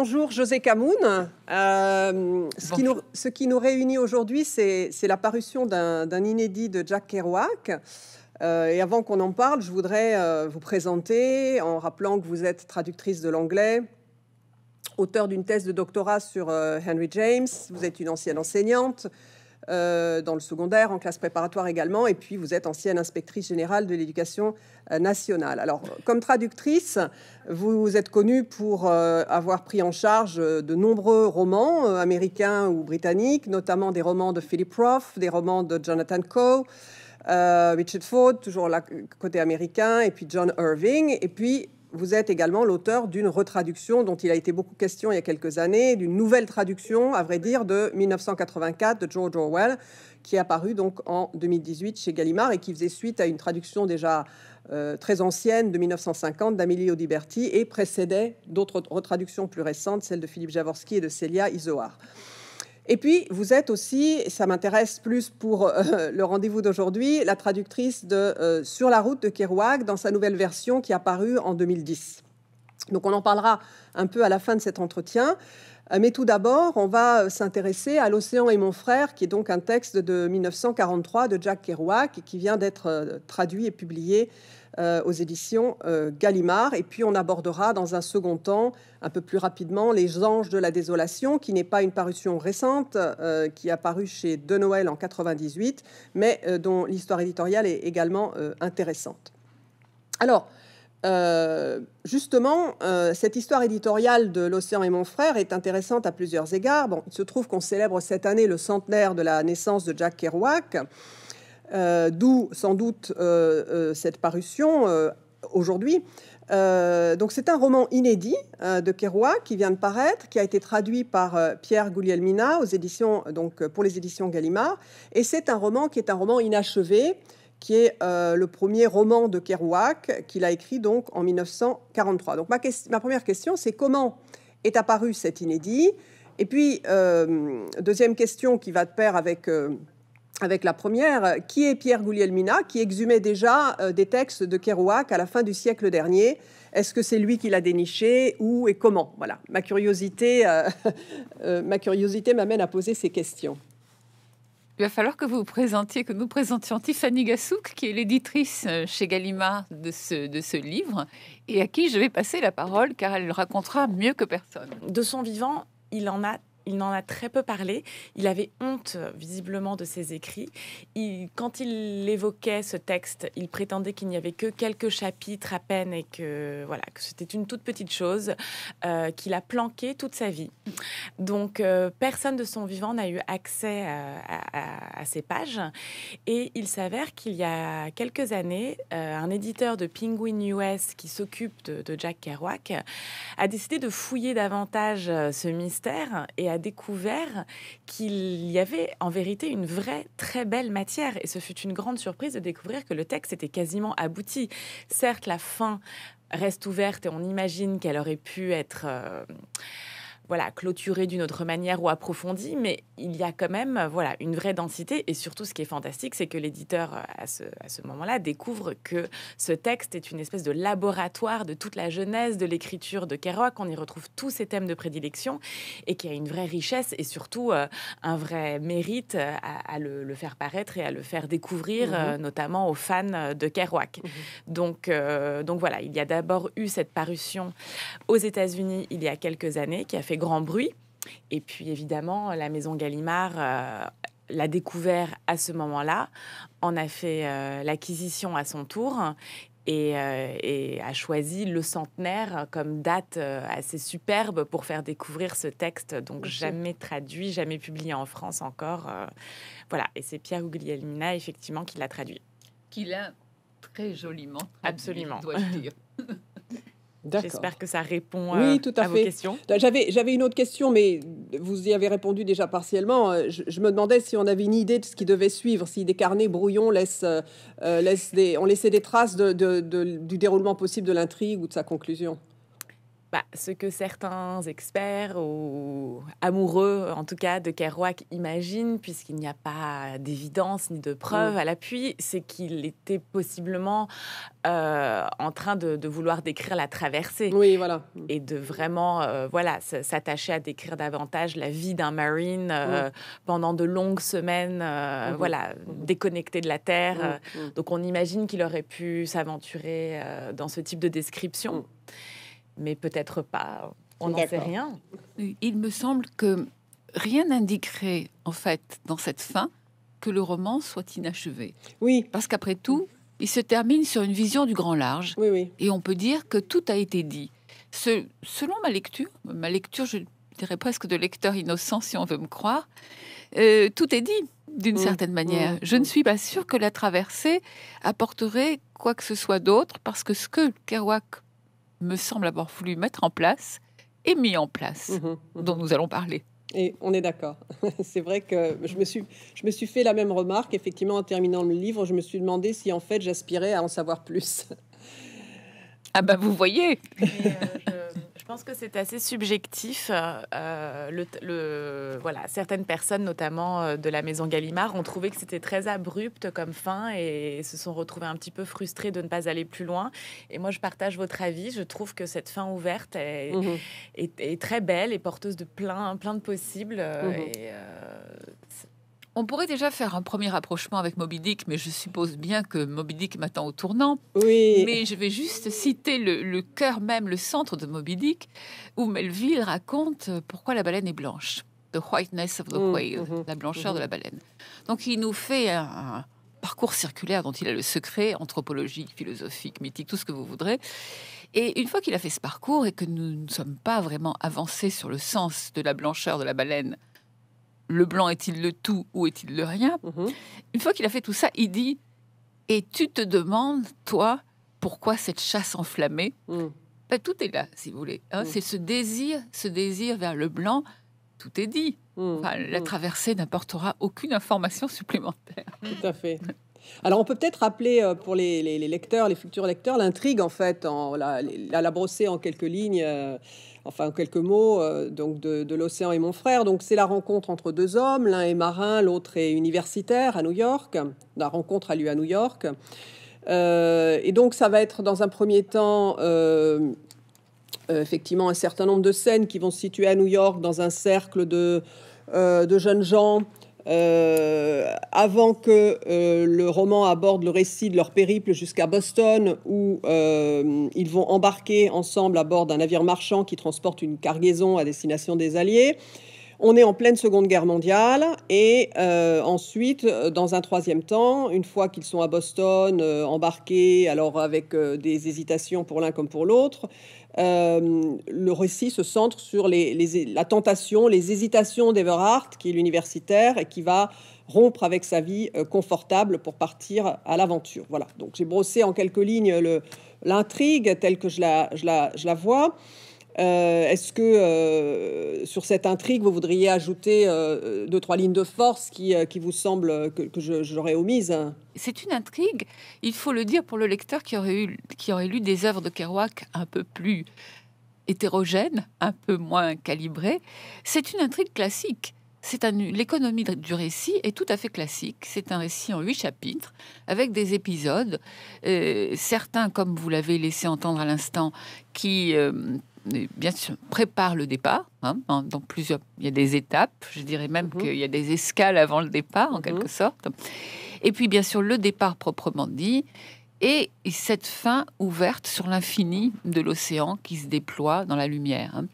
Bonjour José Camoun. Euh, ce, qui nous, réunit aujourd'hui, c'est la parution d'un inédit de Jack Kerouac. Euh, et avant qu'on en parle, je voudrais euh, vous présenter en rappelant que vous êtes traductrice de l'anglais, auteur d'une thèse de doctorat sur Henry James, vous êtes une ancienne enseignante, euh, dans le secondaire, en classe préparatoire également, et puis vous êtes ancienne inspectrice générale de l'éducation euh, nationale. Alors, comme traductrice, vous êtes connue pour euh, avoir pris en charge de nombreux romans américains ou britanniques, notamment des romans de Philip Roth, des romans de Jonathan Coe. Richard Ford, toujours côté américain, et puis John Irving, et puis vous êtes également l'auteur d'une retraduction dont il a été beaucoup question il y a quelques années, d'une nouvelle traduction, à vrai dire, de 1984 de George Orwell, qui est apparue donc en 2018 chez Gallimard et qui faisait suite à une traduction déjà euh, très ancienne de 1950 d'Amélie Diberti et précédait d'autres retraductions plus récentes, celles de Philippe Javorski et de Celia Isoar. Et puis, vous êtes aussi, ça m'intéresse plus pour euh, le rendez-vous d'aujourd'hui, la traductrice de euh, Sur la route de Kerouac dans sa nouvelle version qui est apparue en 2010. Donc on en parlera un peu à la fin de cet entretien. Ah, mais tout d'abord, on va euh, s'intéresser à L'Océan et mon frère, qui est donc un texte de 1943 de Jack Kerouac, qui vient d'être euh, traduit et publié euh, aux éditions Gallimard. Et puis on abordera dans un second temps, un peu plus rapidement, Les Anges de la Désolation, qui n'est pas une parution récente, qui a paru chez De Noël en 1998, mais dont l'histoire éditoriale est également intéressante. Alors, euh, justement, euh, cette histoire éditoriale de L'Océan et mon frère est intéressante à plusieurs égards. Bon, il se trouve qu'on célèbre cette année le centenaire de la naissance de Jack Kerouac, euh, d'où sans doute cette parution aujourd'hui. donc c'est un roman inédit de Kerouac qui vient de paraître, qui a été traduit par Pierre Guglielmina aux éditions, donc, pour les éditions Gallimard, et c'est un roman qui est un roman inachevé qui est euh, le premier roman de Kerouac qu'il a écrit donc en 1943. Donc ma, première question, c'est comment est apparu cet inédit Et puis, euh, deuxième question qui va de pair euh, avec, la première, qui est Pierre Guglielmina qui exhumait déjà des textes de Kerouac à la fin du siècle dernier Est-ce que c'est lui qui l'a déniché ou et comment Voilà, ma curiosité ma curiosité m'amène à poser ces questions il va falloir que vous, vous présentiez, que nous présentions Tiffany Gassouk, qui est l'éditrice euh, chez Gallimard de ce, de ce livre, et à qui je vais passer la parole, car elle le racontera mieux que personne. De son vivant, il en a il n'en a très peu parlé. Il avait honte, euh, visiblement, de ses écrits. Il, quand il évoquait ce texte, il prétendait qu'il n'y avait que quelques chapitres à peine et que, voilà, que c'était une toute petite chose euh, qu'il a planqué toute sa vie. Donc, euh, personne de son vivant n'a eu accès à, ces pages. Et il s'avère qu'il y a quelques années, un éditeur de Penguin US qui s'occupe de, de Jack Kerouac a décidé de fouiller davantage ce mystère et a découvert qu'il y avait en vérité une vraie très belle matière. Et ce fut une grande surprise de découvrir que le texte était quasiment abouti. Certes, la fin reste ouverte et on imagine qu'elle aurait pu être... Euh, voilà, clôturée d'une autre manière ou approfondie, mais il y a quand même euh, voilà, une vraie densité. Et surtout, ce qui est fantastique, c'est que l'éditeur, euh, à ce, à ce moment-là, découvre que ce texte est une espèce de laboratoire de toute la genèse de l'écriture de Kerouac. On y retrouve tous ses thèmes de prédilection et qui a une vraie richesse et surtout euh, un vrai mérite à, le, faire paraître et à le faire découvrir, mhm. notamment aux fans de Kerouac. Mhm. Donc, donc voilà, il y a d'abord eu cette parution aux États-Unis il y a quelques années qui a fait Grand bruit. Et puis évidemment, la maison Gallimard euh, l'a découvert à ce moment-là, en a fait euh, l'acquisition à son tour euh, et, a choisi le centenaire comme date assez superbe pour faire découvrir ce texte, donc jamais traduit, jamais publié en France encore. voilà, et c'est Pierre Guglielmina effectivement qui l'a traduit. Qui l'a très joliment Absolument. dois dire. J'espère que ça répond euh, à, fait. vos questions. Bah, j'avais, une autre question, mais vous y avez répondu déjà partiellement. Euh, je, me demandais si on avait une idée de ce qui devait suivre, si des carnets brouillons laissent, euh, des, ont laissé des traces du déroulement possible de l'intrigue ou de sa conclusion. Bah, ce que certains experts ou amoureux, en tout cas, de Kerouac imaginent, puisqu'il n'y a pas d'évidence ni de preuve mm. à l'appui, c'est qu'il était possiblement euh, en train de, vouloir décrire la traversée. Oui, voilà. Mm. Et de vraiment euh, voilà, s'attacher à décrire davantage la vie d'un marine euh, mm. pendant de longues semaines, mm-hmm. voilà, mm-hmm. déconnecté de la Terre. Donc on imagine qu'il aurait pu s'aventurer dans ce type de description mais peut-être pas. On n'en sait rien. Il me semble que rien n'indiquerait, en fait, dans cette fin, que le roman soit inachevé. Oui. Parce qu'après tout, il se termine sur une vision du grand large. Oui, oui. Et on peut dire que tout a été dit. selon ma lecture, ma lecture, je dirais presque de lecteur innocent, si on veut me croire, euh, tout est dit d'une mm. certaine manière. Mm. je ne mm. suis pas sûre que la traversée apporterait quoi que ce soit d'autre, parce que ce que Kerouac me semble avoir voulu mettre en place et mis en place, mhm, mhm. dont nous allons parler. Et on est d'accord. c'est vrai que je me, suis, je me suis fait la même remarque. Effectivement, en terminant le livre, je me suis demandé si en fait j'aspirais à en savoir plus. ah ben vous voyez. Euh, pense que c'est assez subjectif. Euh, euh, le, voilà, certaines personnes, notamment euh, de la maison Gallimard, ont trouvé que c'était très abrupt comme fin et se sont retrouvées un petit peu frustrées de ne pas aller plus loin. Et moi, je partage votre avis. Je trouve que cette fin ouverte est, mmh très belle et porteuse de plein, plein de possibles. Mmh et, euh, on pourrait déjà faire un premier rapprochement avec Moby Dick, mais je suppose bien que Moby Dick m'attend au tournant. Oui. Mais je vais juste citer le, cœur même, le centre de Moby Dick, où Melville raconte euh, pourquoi la baleine est blanche. The whiteness of the whale, mm, mm-hmm, la blancheur de mm-hmm. la baleine. Donc il nous fait un parcours circulaire dont il a le secret, anthropologique, philosophique, mythique, tout ce que vous voudrez. Et une fois qu'il a fait ce parcours et que nous ne sommes pas vraiment avancés sur le sens de la blancheur de la baleine le blanc est-il le tout ou est-il le rien mhm. Une fois qu'il a fait tout ça, il dit Et tu te demandes, toi, pourquoi cette chasse enflammée mm. ben, Tout est là, si vous voulez. Hein. Mm. C'est ce désir, ce désir vers le blanc, tout est dit. Mm. la traversée n'apportera aucune information supplémentaire. Tout à fait. Alors, on peut peut-être rappeler euh, pour les, lecteurs, les futurs lecteurs, l'intrigue en fait, en, la, brosser en quelques lignes. Euh, enfin quelques mots euh, donc de, l'océan et mon frère. Donc c'est la rencontre entre deux hommes, l'un est marin, l'autre est universitaire à New York. La rencontre a lieu à New York. Euh, et donc ça va être dans un premier temps euh, effectivement un certain nombre de scènes qui vont se situer à New York dans un cercle de, de jeunes gens euh, avant que euh, le roman aborde le récit de leur périple jusqu'à Boston, où euh, ils vont embarquer ensemble à bord d'un navire marchand qui transporte une cargaison à destination des Alliés. On est en pleine Seconde Guerre mondiale et ensuite, dans un troisième temps, une fois qu'ils sont à Boston, embarqués, alors avec des hésitations pour l'un comme pour l'autre, euh, le récit se centre sur la tentation, les hésitations d'Everhart, qui est l'universitaire et qui va rompre avec sa vie euh, confortable pour partir à l'aventure. Voilà, donc j'ai brossé en quelques lignes l'intrigue telle que je la vois. Euh, est-ce que euh, sur cette intrigue, vous voudriez ajouter euh, deux, trois lignes de force qui, vous semblent que, que j'aurais omise c'est une intrigue, il faut le dire pour le lecteur qui aurait, eu, qui aurait lu des œuvres de Kerouac un peu plus hétérogènes, un peu moins calibrées. C'est une intrigue classique. C'est l'économie du récit est tout à fait classique. C'est un récit en huit chapitres avec des épisodes, certains comme vous l'avez laissé entendre à l'instant, qui bien sûr, prépare le départ. Hein, hein, dans plusieurs, il y a des étapes. Je dirais même mhm. qu'il y a des escales avant le départ, en mhm. quelque sorte. Et puis, bien sûr, le départ proprement dit. Et cette fin ouverte sur l'infini de l'océan qui se déploie dans la lumière. Hein.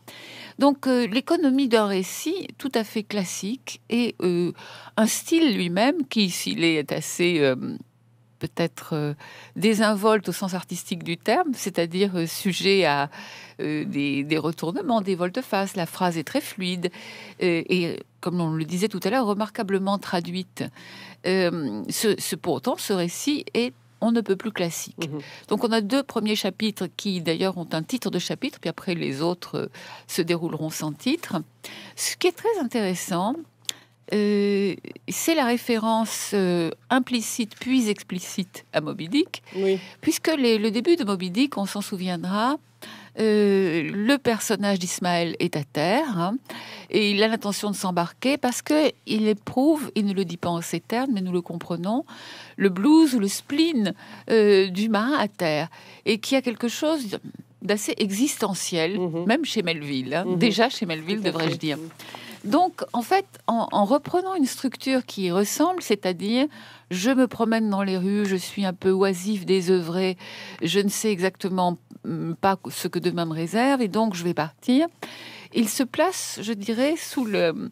Donc euh, l'économie d'un récit tout à fait classique et euh, un style lui-même qui, s'il est assez euh, peut-être euh, désinvolte au sens artistique du terme, c'est-à-dire euh, sujet à euh, des, retournements, des volte-face. La phrase est très fluide et, comme on le disait tout à l'heure, remarquablement traduite. ce, pour autant, ce récit est on ne peut plus classique. Mhm. Donc on a deux premiers chapitres qui d'ailleurs ont un titre de chapitre, puis après les autres se dérouleront sans titre. Ce qui est très intéressant, euh, c'est la référence euh, implicite puis explicite à Moby Dick, puisque le début de Moby Dick, on s'en souviendra, euh, le personnage d'Ismaël est à terre hein, et il a l'intention de s'embarquer parce qu'il il éprouve, il ne le dit pas en ces termes, mais nous le comprenons, le blues ou le spleen du marin à terre et qui a quelque chose d'assez existentiel, mhm. même chez Melville, hein, mhm. déjà chez Melville, devrais-je dire. Donc, en fait, en, reprenant une structure qui ressemble, c'est-à-dire je me promène dans les rues, je suis un peu oisif, désœuvré, je ne sais exactement hum, pas ce que demain me réserve, et donc je vais partir. Il se place, je dirais, sous le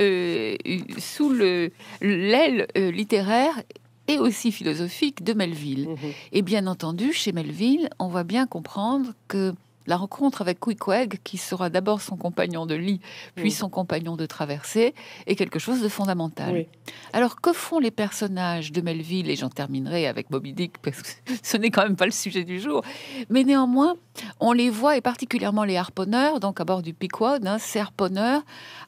euh, sous le l'aile euh, littéraire et aussi philosophique de Melville. Mmh et bien entendu, chez Melville, on va bien comprendre que la rencontre avec Quickweg, qui sera d'abord son compagnon de lit, puis son compagnon de traversée, est quelque chose de fondamental. Alors, que font les personnages de Melville Et j'en terminerai avec Bobby Dick, parce que ce n'est quand même pas le sujet du jour. Mais néanmoins, on les voit, et particulièrement les harponneurs, donc à bord du Pequod, hein, ces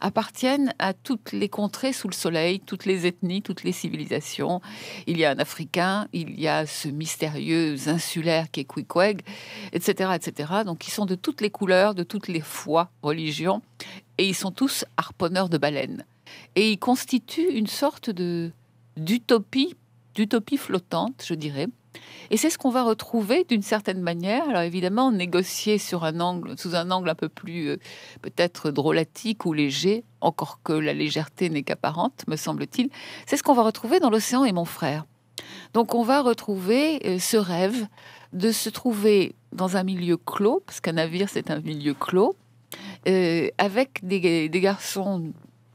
appartiennent à toutes les contrées sous le soleil, toutes les ethnies, toutes les civilisations. Il y a un Africain, il y a ce mystérieux insulaire qui est Quickweg, etc., etc. Donc, sont de toutes les couleurs, de toutes les foi, religions, et ils sont tous harponneurs de baleines. Et ils constituent une sorte de d'utopie, d'utopie flottante, je dirais. Et c'est ce qu'on va retrouver d'une certaine manière. Alors évidemment, négocier sur un angle, sous un angle un peu plus euh, peut-être drôlatique ou léger, encore que la légèreté n'est qu'apparente, me semble-t-il. C'est ce qu'on va retrouver dans l'océan et mon frère. Donc on va retrouver euh, ce rêve de se trouver dans un milieu clos, parce qu'un navire c'est un milieu clos, euh, avec des, garçons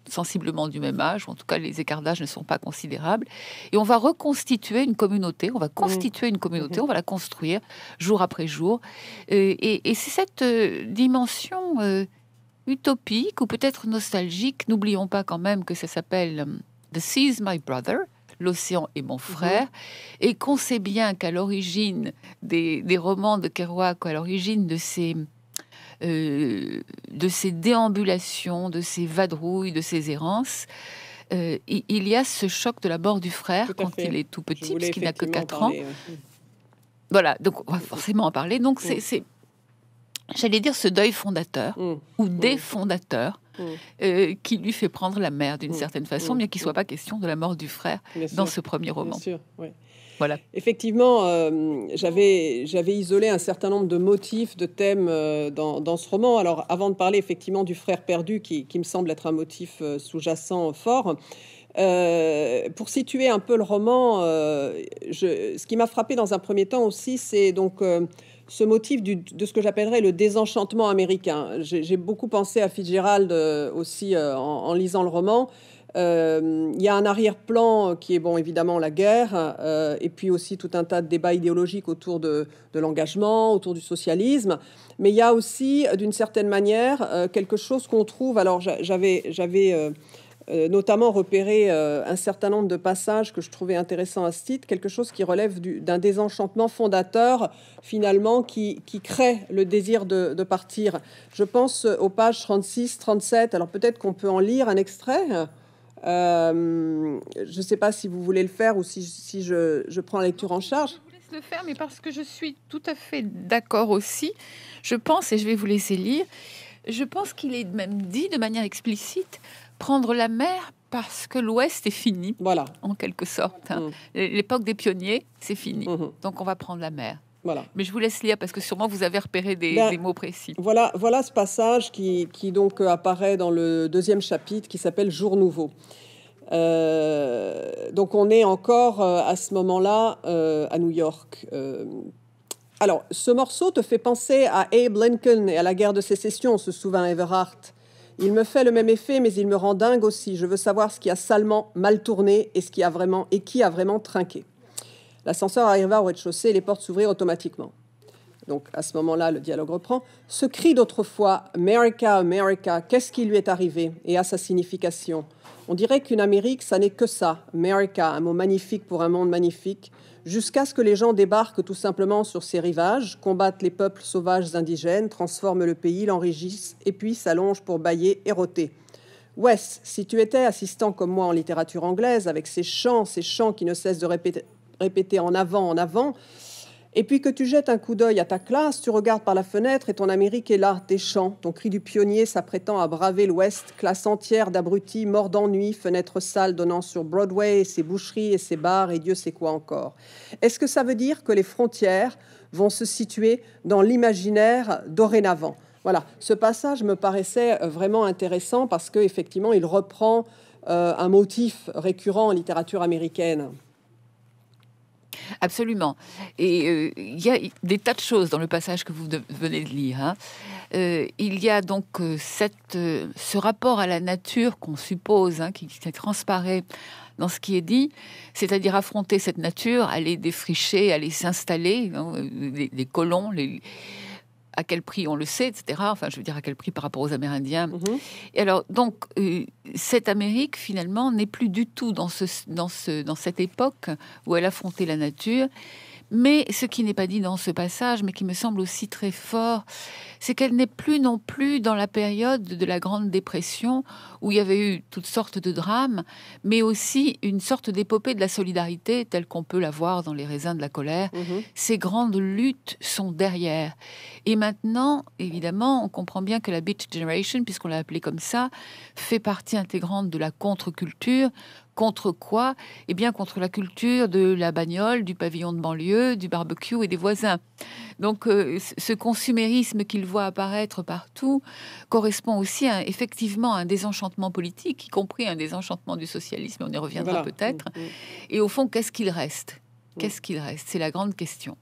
sensiblement du même âge, en tout cas les écarts ne sont pas considérables, et on va reconstituer une communauté, on va constituer une communauté, mhm. on va la construire jour après jour, euh, et, c'est cette dimension utopique ou peut-être nostalgique, n'oublions pas quand même que ça s'appelle The Seas My Brother, L'océan est mon mhm. frère, et qu'on sait bien qu'à l'origine des, romans de Kerouac, à l'origine de ces euh, de ces déambulations, de ces vadrouilles, de ces errances, euh, il y a ce choc de la mort du frère quand il est tout petit, puisqu'il n'a que 4 ans. Mm. Voilà, donc on va mm. forcément en parler. Donc mm. c'est, j'allais dire, ce deuil fondateur, ou des fondateurs, Mm. Euh, qui lui fait prendre la mer, d'une mm. certaine façon, bien mm. qu'il ne soit pas question de la mort du frère dans ce premier roman. Voilà. Effectivement, euh, j'avais isolé un certain nombre de motifs, de thèmes euh, dans, ce roman. Alors, avant de parler effectivement du frère perdu, qui, me semble être un motif sous-jacent fort, pour situer un peu le roman, je, ce qui m'a frappé dans un premier temps aussi, c'est donc ce motif de ce que j'appellerais le désenchantement américain. J'ai beaucoup pensé à Fitzgerald euh, aussi euh, en, lisant le roman. Euh, il y a un arrière-plan qui est bon évidemment la guerre et puis aussi tout un tas de débats idéologiques autour de, de l'engagement, autour du socialisme. Mais il y a aussi d'une certaine manière quelque chose qu'on trouve. Alors j'avais j'avais euh, notamment repérer euh, un certain nombre de passages que je trouvais intéressants à ce titre, quelque chose qui relève d'un désenchantement fondateur, finalement, qui, crée le désir de, partir. Je pense aux pages 36, 37, alors peut-être qu'on peut en lire un extrait. Euh, je ne sais pas si vous voulez le faire ou si, je, je, prends la lecture en charge. Je vous laisse le faire, mais parce que je suis tout à fait d'accord aussi, je pense, et je vais vous laisser lire, je pense qu'il est même dit de manière explicite prendre la mer parce que l'Ouest est fini, voilà. en quelque sorte. Mmh. L'époque des pionniers, c'est fini. Mmh. Donc on va prendre la mer. Voilà. Mais je vous laisse lire parce que sûrement vous avez repéré des, ben, mots précis. Voilà, voilà ce passage qui, donc euh, apparaît dans le deuxième chapitre qui s'appelle Jour nouveau. Euh, donc on est encore euh, à ce moment-là à New York. alors, ce morceau te fait penser à Abe Lincoln et à la guerre de sécession, se souvient Everhart. Il me fait le même effet, mais il me rend dingue aussi. Je veux savoir ce qui a salement mal tourné et ce qui a vraiment et qui a vraiment trinqué. L'ascenseur arriva au rez-de-chaussée et les portes s'ouvrirent automatiquement. Donc à ce moment-là, le dialogue reprend. Ce cri d'autrefois, America, America, qu'est-ce qui lui est arrivé et à sa signification On dirait qu'une Amérique, ça n'est que ça. America, un mot magnifique pour un monde magnifique jusqu'à ce que les gens débarquent tout simplement sur ces rivages, combattent les peuples sauvages indigènes, transforment le pays, l'enrichissent et puis s'allongent pour bailler et rôter. Wes, si tu étais assistant comme moi en littérature anglaise, avec ces chants, ces chants qui ne cessent de répéter en avant, en avant, et puis que tu jettes un coup d'œil à ta classe, tu regardes par la fenêtre et ton Amérique est là, tes chants, ton cri du pionnier s'apprêtant à braver l'Ouest, classe entière d'abrutis, morts d'ennui, fenêtre sales donnant sur Broadway et ses boucheries et ses bars et Dieu sait quoi encore. Est-ce que ça veut dire que les frontières vont se situer dans l'imaginaire dorénavant Voilà, ce passage me paraissait euh, vraiment intéressant parce qu'effectivement, il reprend euh, un motif récurrent en littérature américaine. Absolument. Et euh, il y a des tas de choses dans le passage que vous venez de lire. Hein. Euh, il y a donc euh, cette, ce rapport à la nature qu'on suppose, hein, qui, qui transparaît dans ce qui est dit, c'est-à-dire affronter cette nature, aller défricher, aller s'installer, les, hein, colons, les, à quel prix on le sait, etc. Enfin, je veux dire à quel prix par rapport aux Amérindiens. Mhm. Et alors, donc, euh, cette Amérique, finalement, n'est plus du tout dans, ce, ce, dans cette époque où elle affrontait la nature. Mais ce qui n'est pas dit dans ce passage, mais qui me semble aussi très fort, c'est qu'elle n'est plus non plus dans la période de la Grande Dépression, où il y avait eu toutes sortes de drames, mais aussi une sorte d'épopée de la solidarité, telle qu'on peut la voir dans Les raisins de la colère. Mhm. Ces grandes luttes sont derrière. Et maintenant, évidemment, on comprend bien que la Beat Generation, puisqu'on l'a appelée comme ça, fait partie intégrante de la contre-culture Contre quoi Eh bien, contre la culture de la bagnole, du pavillon de banlieue, du barbecue et des voisins. Donc, euh, ce consumérisme qu'il voit apparaître partout correspond aussi effectivement à un désenchantement politique, y compris un désenchantement du socialisme. On y reviendra peut-être. Mm, mm. Et au fond, qu'est-ce qu'il reste mm. Qu'est-ce qu'il reste C'est la grande question.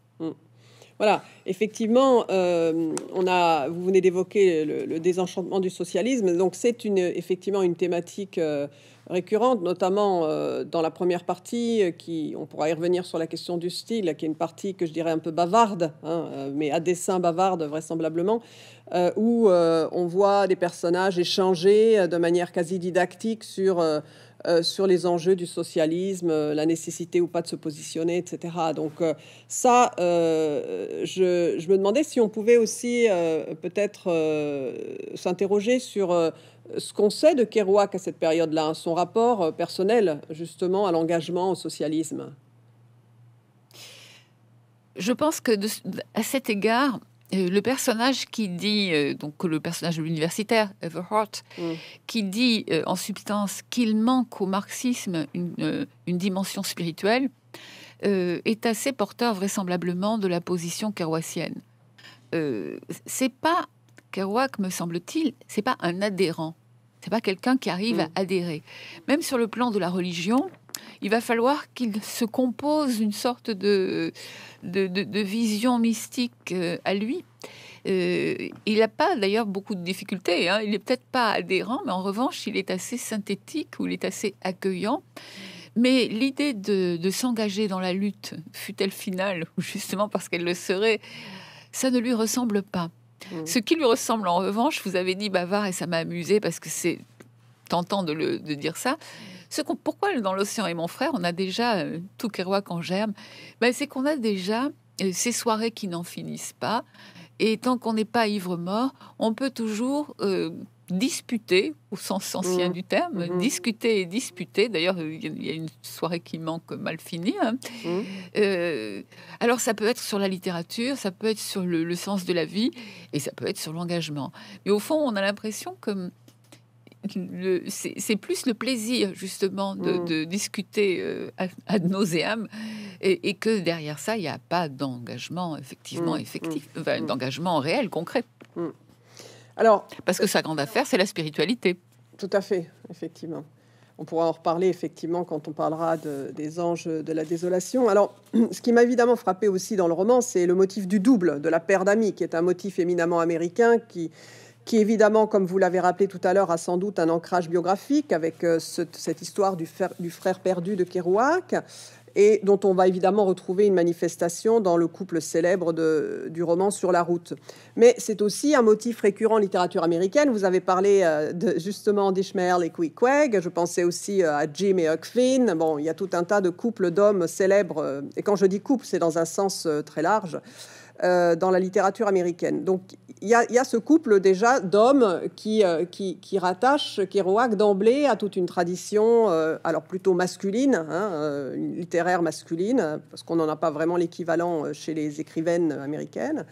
Voilà, effectivement, euh, on a, vous venez d'évoquer le, désenchantement du socialisme, donc c'est une, effectivement une thématique euh, récurrente, notamment euh, dans la première partie, qui, on pourra y revenir sur la question du style, qui est une partie que je dirais un peu bavarde, hein, mais à dessein bavarde vraisemblablement, où on voit des personnages échanger de manière quasi didactique sur euh, sur les enjeux du socialisme, euh, la nécessité ou pas de se positionner, etc. Donc euh, ça, je, me demandais si on pouvait aussi peut-être s'interroger sur ce qu'on sait de Kerouac à cette période-là, son rapport personnel justement à l'engagement au socialisme. Je pense que à cet égard, euh, le personnage qui dit, euh, donc le personnage de l'universitaire, Everhart, mm. qui dit euh, en substance qu'il manque au marxisme une, dimension spirituelle, est assez porteur vraisemblablement de la position kerouacienne. c'est pas, Kerouac me semble-t-il, c'est pas un adhérent. C'est pas quelqu'un qui arrive mm. à adhérer. Même sur le plan de la religion, il va falloir qu'il se compose une sorte de, de, vision mystique euh, à lui. Euh, il n'a pas d'ailleurs beaucoup de difficultés. Hein. Il n'est peut-être pas adhérent, mais en revanche, il est assez synthétique ou il est assez accueillant. Mais l'idée de, de s'engager dans la lutte, fut-elle finale ou justement parce qu'elle le serait, ça ne lui ressemble pas. Mmh. Ce qui lui ressemble en revanche, vous avez dit bavard et ça m'a amusé parce que c'est tentant de, le, de dire ça pourquoi dans l'océan et mon frère, on a déjà euh, tout Kerouac en germe ben, C'est qu'on a déjà euh, ces soirées qui n'en finissent pas. Et tant qu'on n'est pas ivre-mort, on peut toujours euh, disputer, au sens ancien du terme, mmh. discuter et disputer. D'ailleurs, il y a une soirée qui manque mal finie. Hein. Mmh. alors, ça peut être sur la littérature, ça peut être sur le sens de la vie, et ça peut être sur l'engagement. Mais au fond, on a l'impression que c'est plus le plaisir justement de, mm. discuter à euh, ad nauseam et, que derrière ça, il n'y a pas d'engagement effectivement mm. effectif, mm. d'engagement réel, concret. Alors, parce que sa grande affaire, c'est la spiritualité. Tout à fait, effectivement. On pourra en reparler effectivement quand on parlera des anges de la désolation. Alors, ce qui m'a évidemment frappé aussi dans le roman, c'est le motif du double, de la paire d'amis, qui est un motif éminemment américain qui qui évidemment, comme vous l'avez rappelé tout à l'heure, a sans doute un ancrage biographique avec euh, cette histoire du, frère perdu de Kerouac, et dont on va évidemment retrouver une manifestation dans le couple célèbre du roman Sur la route. Mais c'est aussi un motif récurrent en littérature américaine. Vous avez parlé euh, de, justement d'Ishmael et Queequeg. Je pensais aussi euh, à Jim et Huck Finn. Bon, il y a tout un tas de couples d'hommes célèbres. Et quand je dis couple, c'est dans un sens très large. Euh, dans la littérature américaine. Donc il y, a ce couple déjà d'hommes qui, euh, qui, qui rattachent Kerouac d'emblée à toute une tradition, euh, alors plutôt masculine, hein, littéraire masculine, parce qu'on n'en a pas vraiment l'équivalent chez les écrivaines américaines.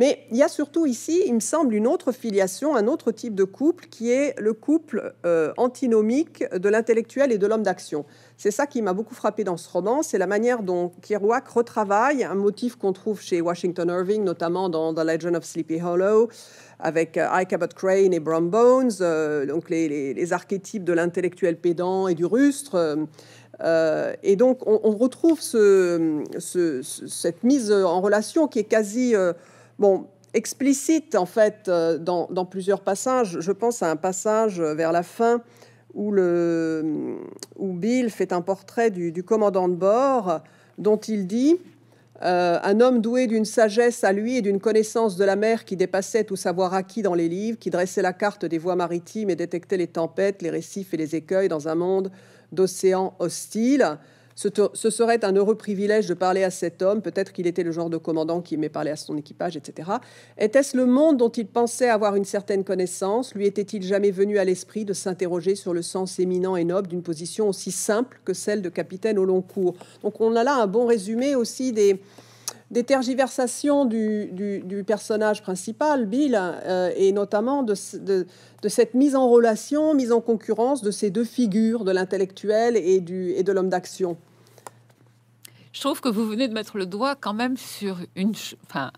Mais il y a surtout ici, il me semble, une autre filiation, un autre type de couple qui est le couple euh, antinomique de l'intellectuel et de l'homme d'action. C'est ça qui m'a beaucoup frappé dans ce roman, c'est la manière dont Kerouac retravaille un motif qu'on trouve chez Washington Irving, notamment dans The Legend of Sleepy Hollow, avec euh, Ike Crane et Brom Bones, euh, donc les, archétypes de l'intellectuel pédant et du rustre. et donc on, retrouve ce, cette mise en relation qui est quasi bon, explicite en fait euh, dans, plusieurs passages. Je pense à un passage vers la fin où, Bill fait un portrait du, commandant de bord dont il dit euh, un homme doué d'une sagesse à lui et d'une connaissance de la mer qui dépassait tout savoir acquis dans les livres, qui dressait la carte des voies maritimes et détectait les tempêtes, les récifs et les écueils dans un monde d'océans hostiles. Ce, serait un heureux privilège de parler à cet homme, peut-être qu'il était le genre de commandant qui aimait parler à son équipage, etc. Était-ce le monde dont il pensait avoir une certaine connaissance Lui était-il jamais venu à l'esprit de s'interroger sur le sens éminent et noble d'une position aussi simple que celle de capitaine au long cours Donc on a là un bon résumé aussi des, tergiversations du, personnage principal, Bill, euh, et notamment de, cette mise en relation, mise en concurrence de ces deux figures, de l'intellectuel et de l'homme d'action je trouve que vous venez de mettre le doigt quand même sur une, enfin,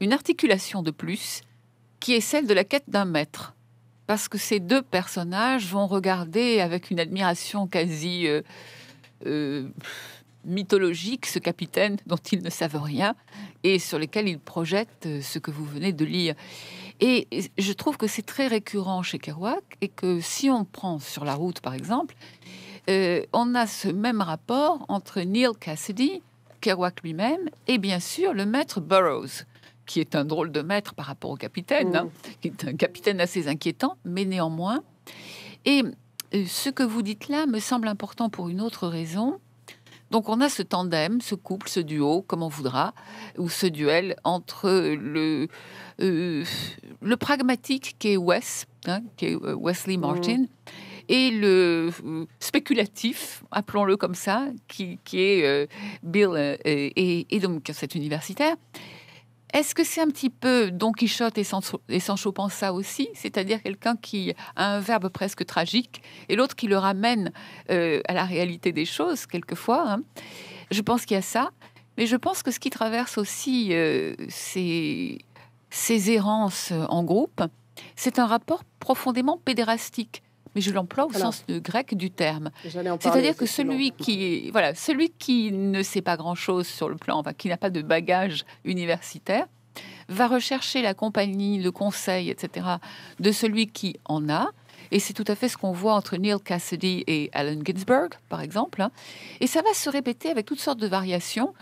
une articulation de plus qui est celle de la quête d'un maître. Parce que ces deux personnages vont regarder avec une admiration quasi euh, euh, mythologique ce capitaine dont ils ne savent rien et sur lequel ils projettent euh, ce que vous venez de lire. Et je trouve que c'est très récurrent chez Kerouac et que si on prend sur la route, par exemple, euh, on a ce même rapport entre Neil Cassidy, Kerouac lui-même, et bien sûr le maître Burroughs, qui est un drôle de maître par rapport au capitaine, mm. hein, qui est un capitaine assez inquiétant, mais néanmoins. Et euh, ce que vous dites là me semble important pour une autre raison. Donc on a ce tandem, ce couple, ce duo, comme on voudra, ou ce duel entre le, euh, pragmatique qui est Wes, hein, Wesley Martin, mm et le euh, spéculatif, appelons-le comme ça, qui, est euh, Bill euh, et, donc cet universitaire. Est-ce que c'est un petit peu Don Quichotte et Sancho, et aussi, c'est-à-dire quelqu'un qui a un verbe presque tragique et l'autre qui le ramène à la réalité des choses quelquefois hein Je pense qu'il y a ça, mais je pense que ce qui traverse aussi ces errances en groupe, c'est un rapport profondément pédérastique mais je l'emploie au sens grec du terme. C'est-à-dire que celui qui, voilà, celui qui ne sait pas grand-chose sur le plan, qui n'a pas de bagage universitaire, va rechercher la compagnie, le conseil, etc., de celui qui en a, et c'est tout à fait ce qu'on voit entre Neil Cassidy et Allen Ginsberg, par exemple. Hein. Et ça va se répéter avec toutes sortes de variations,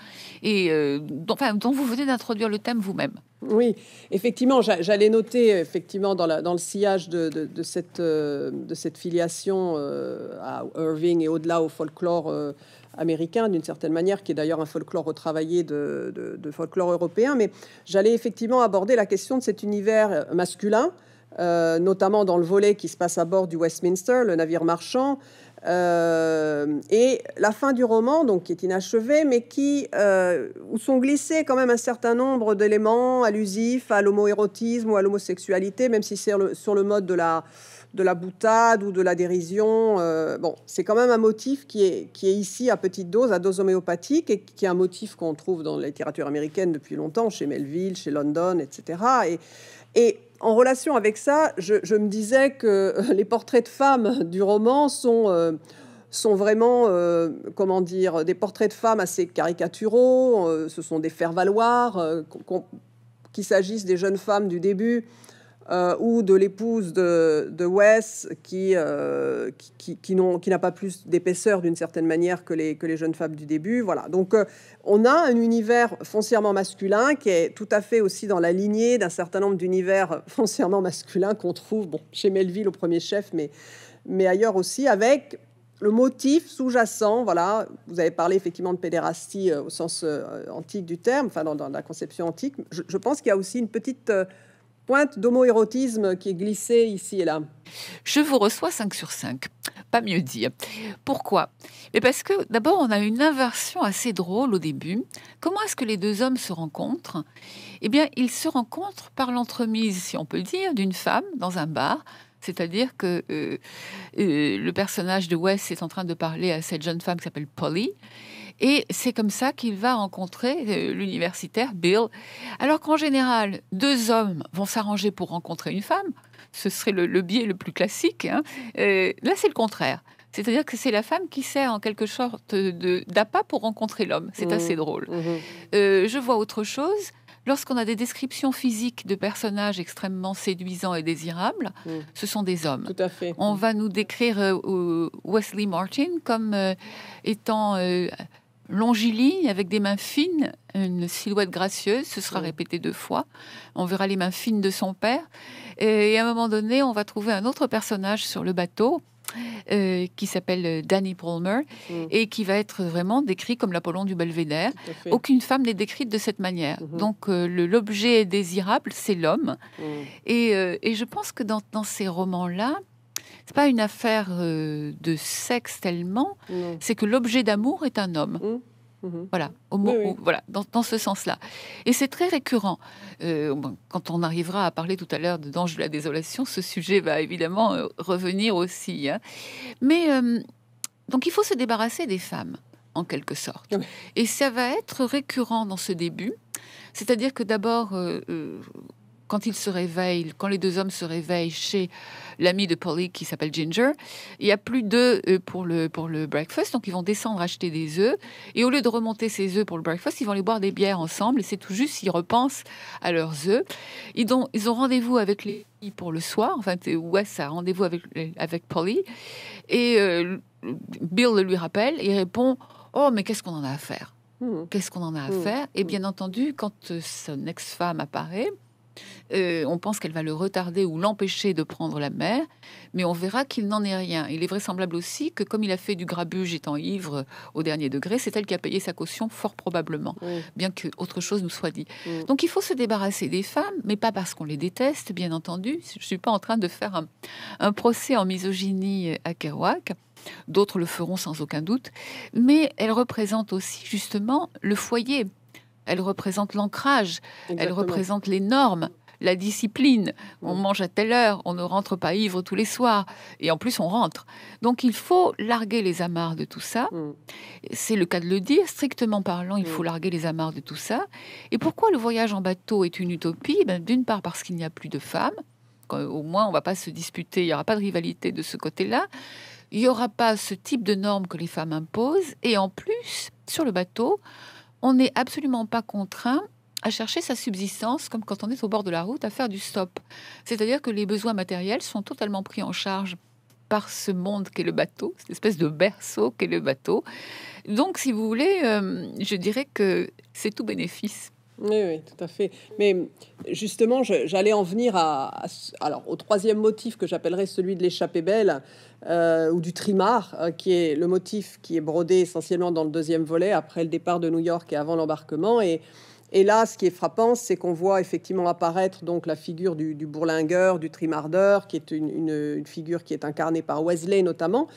et euh, donc, dont, vous venez d'introduire le thème vous-même. Oui, effectivement, j'allais noter effectivement dans, la, dans le sillage de, cette, euh, de cette filiation euh, à Irving et au-delà au folklore américain d'une certaine manière, qui est d'ailleurs un folklore retravaillé de folklore européen, mais j'allais effectivement aborder la question de cet univers masculin euh, notamment dans le volet qui se passe à bord du Westminster, le navire marchand. Euh, et la fin du roman, donc qui est inachevée, mais qui euh, où sont glissés quand même un certain nombre d'éléments allusifs à l'homoérotisme ou à l'homosexualité, même si c'est sur le mode de la de la boutade ou de la dérision. bon, c'est quand même un motif qui est, qui est ici à petite dose, à dose homéopathique, et qui est un motif qu'on trouve dans la littérature américaine depuis longtemps, chez Melville, chez London, etc. et en relation avec ça, je, me disais que les portraits de femmes du roman sont, euh, vraiment, euh, comment dire, des portraits de femmes assez caricaturaux. Euh, ce sont des faire-valoir, qu'il s'agisse des jeunes femmes du début euh, ou de l'épouse de, de, Wes qui, euh, qui, qui, qui n'a pas plus d'épaisseur d'une certaine manière que les, que les jeunes femmes du début. Voilà. Donc euh, on a un univers foncièrement masculin qui est tout à fait aussi dans la lignée d'un certain nombre d'univers foncièrement masculins qu'on trouve bon, chez Melville au premier chef, mais, mais ailleurs aussi, avec le motif sous-jacent, voilà, vous avez parlé effectivement de pédérastie au sens antique du terme, enfin dans, la conception antique, je pense qu'il y a aussi une petite pointe d'homoérotisme qui est glissé ici et là. Je vous reçois 5 sur 5. Pas mieux dire. Pourquoi Mais parce que d'abord, on a une inversion assez drôle au début. Comment est-ce que les deux hommes se rencontrent Eh bien, ils se rencontrent par l'entremise, si on peut dire, d'une femme dans un bar. C'est-à-dire que euh, euh, le personnage de West est en train de parler à cette jeune femme qui s'appelle Polly et c'est comme ça qu'il va rencontrer euh, l'universitaire Bill. Alors qu'en général, deux hommes vont s'arranger pour rencontrer une femme. Ce serait le, biais le plus classique. Hein. Euh, là, c'est le contraire. C'est-à-dire que c'est la femme qui sert en quelque sorte d'appât pour rencontrer l'homme. C'est mmh. assez drôle. Mmh. Euh, je vois autre chose. Lorsqu'on a des descriptions physiques de personnages extrêmement séduisants et désirables, mmh. ce sont des hommes. Tout à fait. On va nous décrire Wesley Martin comme étant longiligne, avec des mains fines, une silhouette gracieuse. Ce sera répété deux fois. On verra les mains fines de son père. Et à un moment donné, on va trouver un autre personnage sur le bateau. Euh, qui s'appelle euh, Danny Palmer mm. et qui va être vraiment décrit comme l'Apollon du Belvédère. Aucune femme n'est décrite de cette manière. Mm-hmm. Donc euh, l'objet désirable, c'est l'homme. Mm. Et, je pense que dans ces romans-là, pas une affaire euh, de sexe tellement, c'est que l'objet d'amour est un homme. Mmh. Mmh voilà, au voilà dans, ce sens-là. Et c'est très récurrent. Euh, quand on arrivera à parler tout à l'heure de danger de la désolation, ce sujet va évidemment euh, revenir aussi. Hein. Mais donc il faut se débarrasser des femmes, en quelque sorte. Et ça va être récurrent dans ce début. C'est-à-dire que d'abord, quand il se réveille, quand les deux hommes se réveillent chez l'ami de Polly qui s'appelle Ginger, il n'y a plus d'œufs euh, pour le, pour le breakfast, donc ils vont descendre acheter des œufs, et au lieu de remonter ces œufs pour le breakfast, ils vont aller boire des bières ensemble, et c'est tout juste, ils repensent à leurs œufs. Ils ont, ils ont rendez-vous avec les pour le soir, enfin, ouais ça rendez-vous avec, avec Polly, et euh, Bill Bill lui rappelle, il répond, oh, mais qu'est-ce qu'on en a à faire hmm. Qu'est-ce qu'on en a à hmm. faire Et hmm. bien entendu, quand euh, son ex-femme apparaît, euh, on pense qu'elle va le retarder ou l'empêcher de prendre la mer, mais on verra qu'il n'en est rien. Il est vraisemblable aussi que comme il a fait du grabuge étant ivre au dernier degré, c'est elle qui a payé sa caution fort probablement, mm. bien que autre chose nous soit dit. Mm. Donc il faut se débarrasser des femmes, mais pas parce qu'on les déteste, bien entendu. Je ne suis pas en train de faire un, procès en misogynie à Kerouac. D'autres le feront sans aucun doute, mais elle représente aussi justement le foyer elle représente l'ancrage, elle représente les normes, la discipline. Mm. On mange à telle heure, on ne rentre pas ivre tous les soirs, et en plus on rentre. Donc il faut larguer les amarres de tout ça. Mm. C'est le cas de le dire, strictement parlant, il mm. faut larguer les amarres de tout ça. Et pourquoi le voyage en bateau est une utopie ben, D'une part parce qu'il n'y a plus de femmes, au moins on ne va pas se disputer, il n'y aura pas de rivalité de ce côté-là. Il n'y aura pas ce type de normes que les femmes imposent. Et en plus, sur le bateau, on n'est absolument pas contraint à chercher sa subsistance, comme quand on est au bord de la route, à faire du stop. C'est-à-dire que les besoins matériels sont totalement pris en charge par ce monde qu'est le bateau, cette espèce de berceau qu'est le bateau. Donc, si vous voulez, euh, je dirais que c'est tout bénéfice. Oui, tout à fait. Mais justement, j'allais en venir à, alors, au troisième motif que j'appellerais celui de l'échappée belle euh, ou du trimar, euh, qui est le motif qui est brodé essentiellement dans le deuxième volet, après le départ de New York et avant l'embarquement. Et et là, ce qui est frappant, c'est qu'on voit effectivement apparaître donc la figure du, du bourlingueur, du trimardeur, qui est une, figure qui est incarnée par Wesley notamment,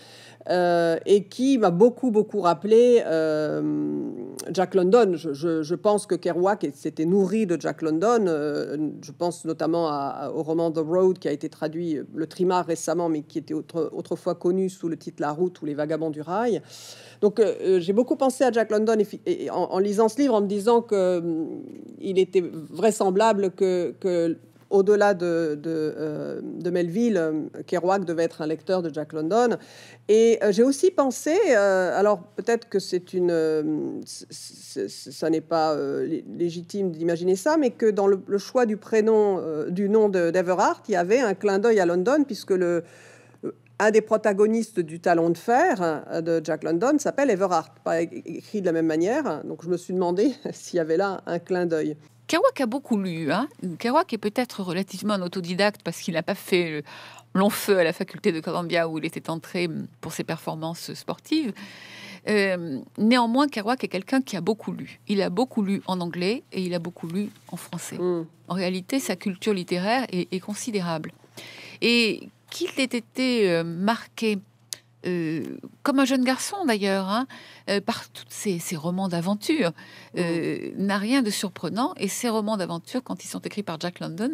euh, et qui m'a beaucoup, beaucoup rappelé euh, Jack London. Je, pense que Kerouac s'était nourri de Jack London. Euh, je pense notamment au roman The Road, qui a été traduit, le trimard récemment, mais qui était autrefois connu sous le titre La route ou Les vagabonds du rail. Donc j'ai beaucoup pensé à Jack London en lisant ce livre, en me disant que hum, euh, il était vraisemblable que, que au-delà de, de, euh, de, Melville, euh, Kerouac devait être un lecteur de Jack London. Et j'ai aussi pensé, alors peut-être que c'est une, ça n'est pas légitime d'imaginer ça, mais que dans le, choix du prénom, du nom d'Everhart, il y avait un clin d'œil à London, puisque le, un des protagonistes du Talon de fer euh, de Jack London s'appelle Everhart, pas écrit de la même manière. Donc je me suis demandé s'il y avait là un clin d'œil. Kerouac a beaucoup lu. Hein Kerouac est peut-être relativement un autodidacte parce qu'il n'a pas fait long feu à la faculté de Columbia où il était entré mm, pour ses performances sportives. Euh, néanmoins, Kerouac est quelqu'un qui a beaucoup lu. Il a beaucoup lu en anglais et il a beaucoup lu en français. Mm. En réalité, sa culture littéraire est, est considérable. Et qu'il ait été euh, marqué euh, comme un jeune garçon d'ailleurs, hein, euh, par tous ces, romans d'aventure, mm. n'a rien de surprenant. Et ces romans d'aventure, quand ils sont écrits par Jack London,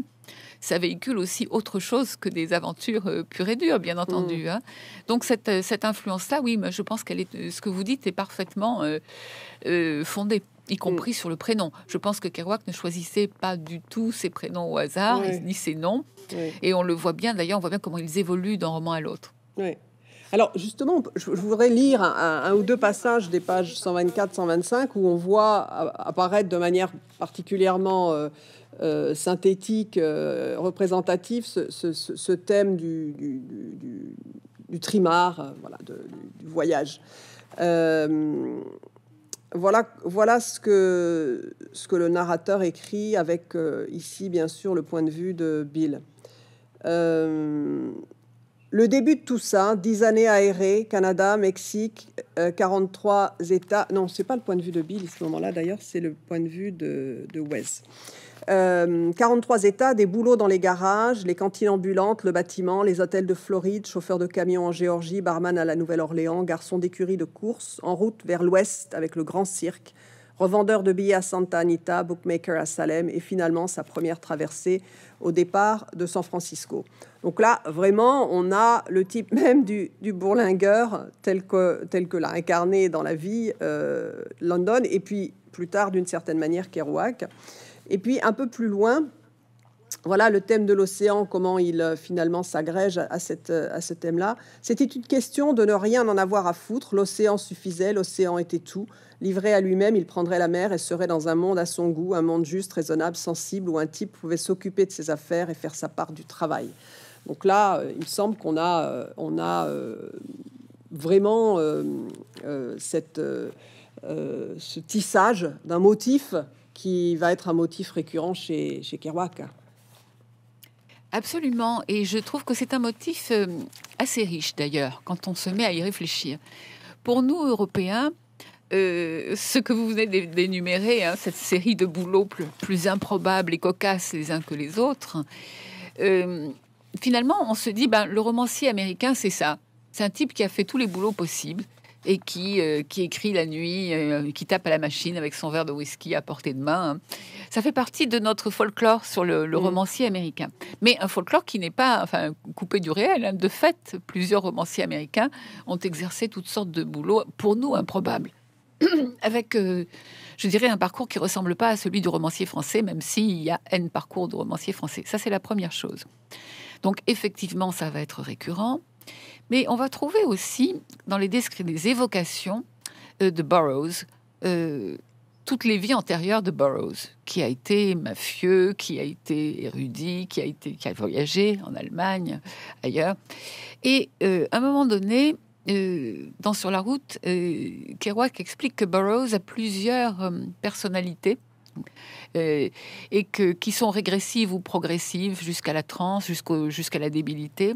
ça véhicule aussi autre chose que des aventures pures et dures, bien entendu. Mm. Hein. Donc cette, influence-là, oui, je pense que est, ce que vous dites est parfaitement fondé y mm. compris sur le prénom. Je pense que Kerouac ne choisissait pas du tout ses prénoms au hasard, ni ses noms. Et on le voit bien, d'ailleurs, on voit bien comment ils évoluent d'un roman à l'autre. Oui. Alors justement, je voudrais lire un, ou deux passages des pages 124-125 où on voit apparaître de manière particulièrement euh, euh, synthétique, euh, représentative, ce, thème du, du, trimar, voilà, du, voyage voilà, voilà ce, que, ce que le narrateur écrit avec euh, ici, bien sûr, le point de vue de Bill. Euh, le début de tout ça, dix années aérées, Canada, Mexique, 43 euh, États. Non, c'est pas le point de vue de Bill à ce moment-là, d'ailleurs, c'est le point de vue de, de Wes. 43 euh, États, des boulots dans les garages, les cantines ambulantes, le bâtiment, les hôtels de Floride, chauffeur de camion en Géorgie, barman à la Nouvelle-Orléans, garçon d'écurie de course, en route vers l'ouest avec le grand cirque, revendeur de billets à Santa Anita, bookmaker à Salem et finalement sa première traversée au départ de San Francisco. Donc là, vraiment, on a le type même du, du bourlingueur tel que, l'a incarné dans la vie euh, London et puis plus tard, d'une certaine manière, Kerouac. Et puis un peu plus loin, voilà le thème de l'océan, comment il euh, finalement s'agrège à, cette, euh, à ce thème-là. C'était une question de ne rien en avoir à foutre. L'océan suffisait, l'océan était tout. Livré à lui-même, il prendrait la mer et serait dans un monde à son goût, un monde juste, raisonnable, sensible, où un type pouvait s'occuper de ses affaires et faire sa part du travail. Donc là, euh, il me semble qu'on a, on a vraiment cette, ce tissage d'un motif qui va être un motif récurrent chez, Kerouac. Absolument, et je trouve que c'est un motif euh, assez riche d'ailleurs, quand on se met à y réfléchir. Pour nous, Européens, euh, ce que vous venez d'énumérer, hein, cette série de boulots plus, improbables et cocasses les uns que les autres, euh, finalement, on se dit, ben, le romancier américain, c'est ça. C'est un type qui a fait tous les boulots possibles, et qui, euh, qui écrit la nuit, euh, qui tape à la machine avec son verre de whisky à portée de main. Hein. Ça fait partie de notre folklore sur le, mm. romancier américain. Mais un folklore qui n'est pas enfin, coupé du réel. Hein. De fait, plusieurs romanciers américains ont exercé toutes sortes de boulots, pour nous improbables. avec, euh, je dirais, un parcours qui ressemble pas à celui du romancier français, même s'il y a N parcours de romancier français. Ça, c'est la première chose. Donc, effectivement, ça va être récurrent. Mais on va trouver aussi dans les, des évocations euh, de Burroughs euh, toutes les vies antérieures de Burroughs, qui a été mafieux, qui a été érudit, qui a, été, qui a voyagé en Allemagne, ailleurs. Et euh, à un moment donné, dans Sur la route, Kerouac explique que Burroughs a plusieurs personnalités et que, qui sont régressives ou progressives jusqu'à la transe, jusqu'à la débilité,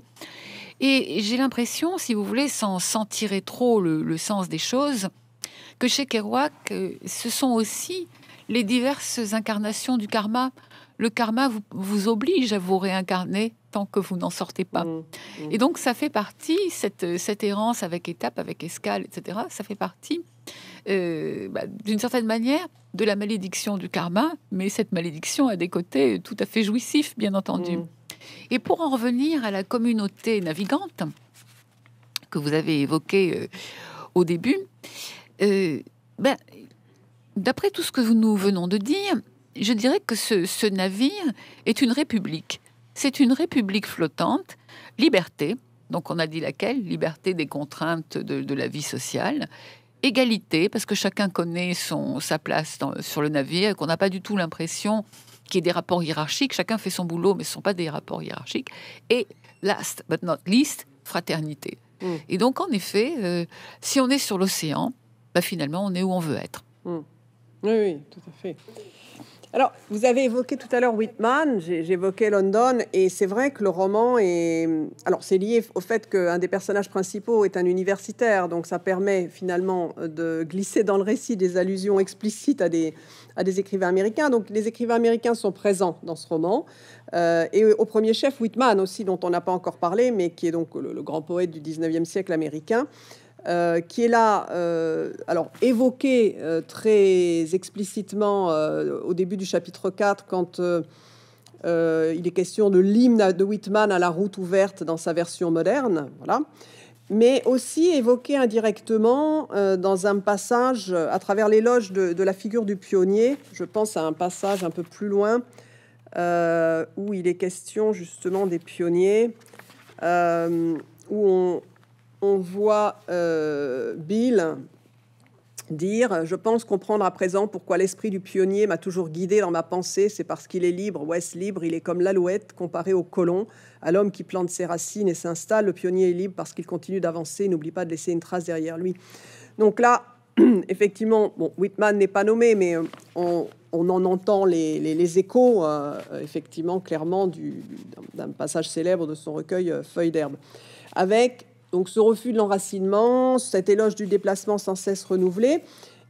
et j'ai l'impression, si vous voulez, sans, tirer trop le, sens des choses, que chez Kerouac, euh, ce sont aussi les diverses incarnations du karma. Le karma vous, oblige à vous réincarner tant que vous n'en sortez pas. Mmh, mmh. Et donc ça fait partie, cette, errance avec étape, avec escale, etc., ça fait partie euh, bah, d'une certaine manière de la malédiction du karma, mais cette malédiction a des côtés tout à fait jouissifs, bien entendu. Mmh. Et pour en revenir à la communauté navigante que vous avez évoquée euh, au début, euh, ben, d'après tout ce que nous venons de dire, je dirais que ce, navire est une république. C'est une république flottante, liberté, donc on a dit laquelle Liberté des contraintes de, la vie sociale. Égalité, parce que chacun connaît sa place sur le navire et qu'on n'a pas du tout l'impression qu'il y des rapports hiérarchiques. Chacun fait son boulot, mais ce ne sont pas des rapports hiérarchiques. Et last but not least, fraternité. Mm. Et donc, en effet, euh, si on est sur l'océan, bah, finalement, on est où on veut être. Mm. Oui, oui, tout à fait. Alors, vous avez évoqué tout à l'heure Whitman, j'évoquais London, et c'est vrai que le roman est. Alors, c'est lié au fait qu'un des personnages principaux est un universitaire, donc ça permet finalement de glisser dans le récit des allusions explicites à des, écrivains américains. Donc, les écrivains américains sont présents dans ce roman, euh, et au premier chef, Whitman aussi, dont on n'a pas encore parlé, mais qui est donc le, le grand poète du 19e siècle américain. Euh, qui est là, euh, alors évoqué euh, très explicitement au début du chapitre 4, quand il est question de l'hymne de Whitman à la route ouverte dans sa version moderne, voilà, mais aussi évoqué indirectement dans un passage à travers l'éloge de, de, la figure du pionnier. Je pense à un passage un peu plus loin où il est question justement des pionniers. où on, on voit euh, Bill dire Je pense comprendre à présent pourquoi l'esprit du pionnier m'a toujours guidé dans ma pensée. C'est parce qu'il est libre, West libre, il est comme l'alouette comparé au colon, à l'homme qui plante ses racines et s'installe. Le pionnier est libre parce qu'il continue d'avancer, n'oublie pas de laisser une trace derrière lui. Donc là, effectivement, Whitman n'est pas nommé, mais euh, on, en entend les, échos, euh, effectivement, clairement, d'un passage célèbre de son recueil Feuilles d'herbe. Avec donc ce refus de l'enracinement, cet éloge du déplacement sans cesse renouvelé.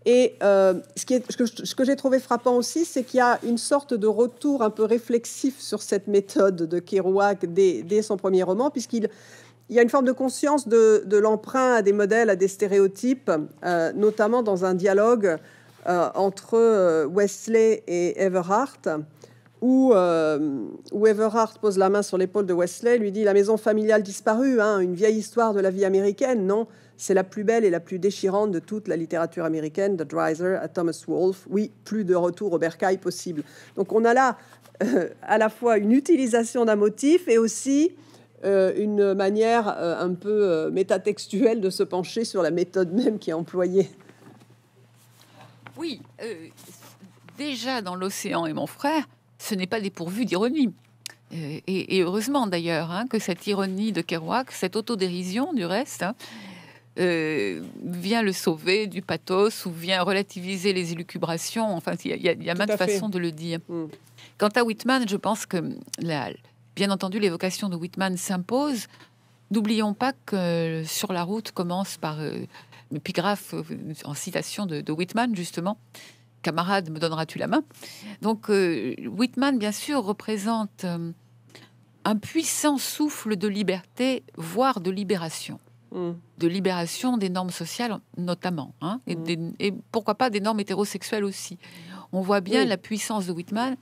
Et euh, ce, que, j'ai trouvé frappant aussi, c'est qu'il y a une sorte de retour un peu réflexif sur cette méthode de Kerouac dès, son premier roman, puisqu'il y a une forme de conscience de, l'emprunt à des modèles, à des stéréotypes, euh, notamment dans un dialogue euh, entre Wesley et Everhart où, euh, Everhart pose la main sur l'épaule de Wesley, lui dit La maison familiale disparue, hein, une vieille histoire de la vie américaine. Non, c'est la plus belle et la plus déchirante de toute la littérature américaine, de Dreiser à Thomas Wolfe. Oui, plus de retour au bercail possible. Donc on a là euh, à la fois une utilisation d'un motif et aussi euh, une manière euh, un peu métatextuelle de se pencher sur la méthode même qui est employée. Oui, déjà dans L'océan et mon frère, ce n'est pas dépourvu d'ironie. Euh, et, heureusement d'ailleurs hein, que cette ironie de Kerouac, cette autodérision du reste, hein, euh, vient le sauver du pathos ou vient relativiser les élucubrations. Enfin, il y a, y a maintes façons de le dire. Mm. Quant à Whitman, je pense que, bien entendu, l'évocation de Whitman s'impose. N'oublions pas que euh, Sur la route commence par l'épigraphe en citation de Whitman, justement camarade, me donneras-tu la main Donc euh, Whitman, bien sûr, représente euh, un puissant souffle de liberté, voire de libération. Mm. De libération des normes sociales notamment, hein, mm. et, pourquoi pas des normes hétérosexuelles aussi. On voit bien la puissance de Whitman.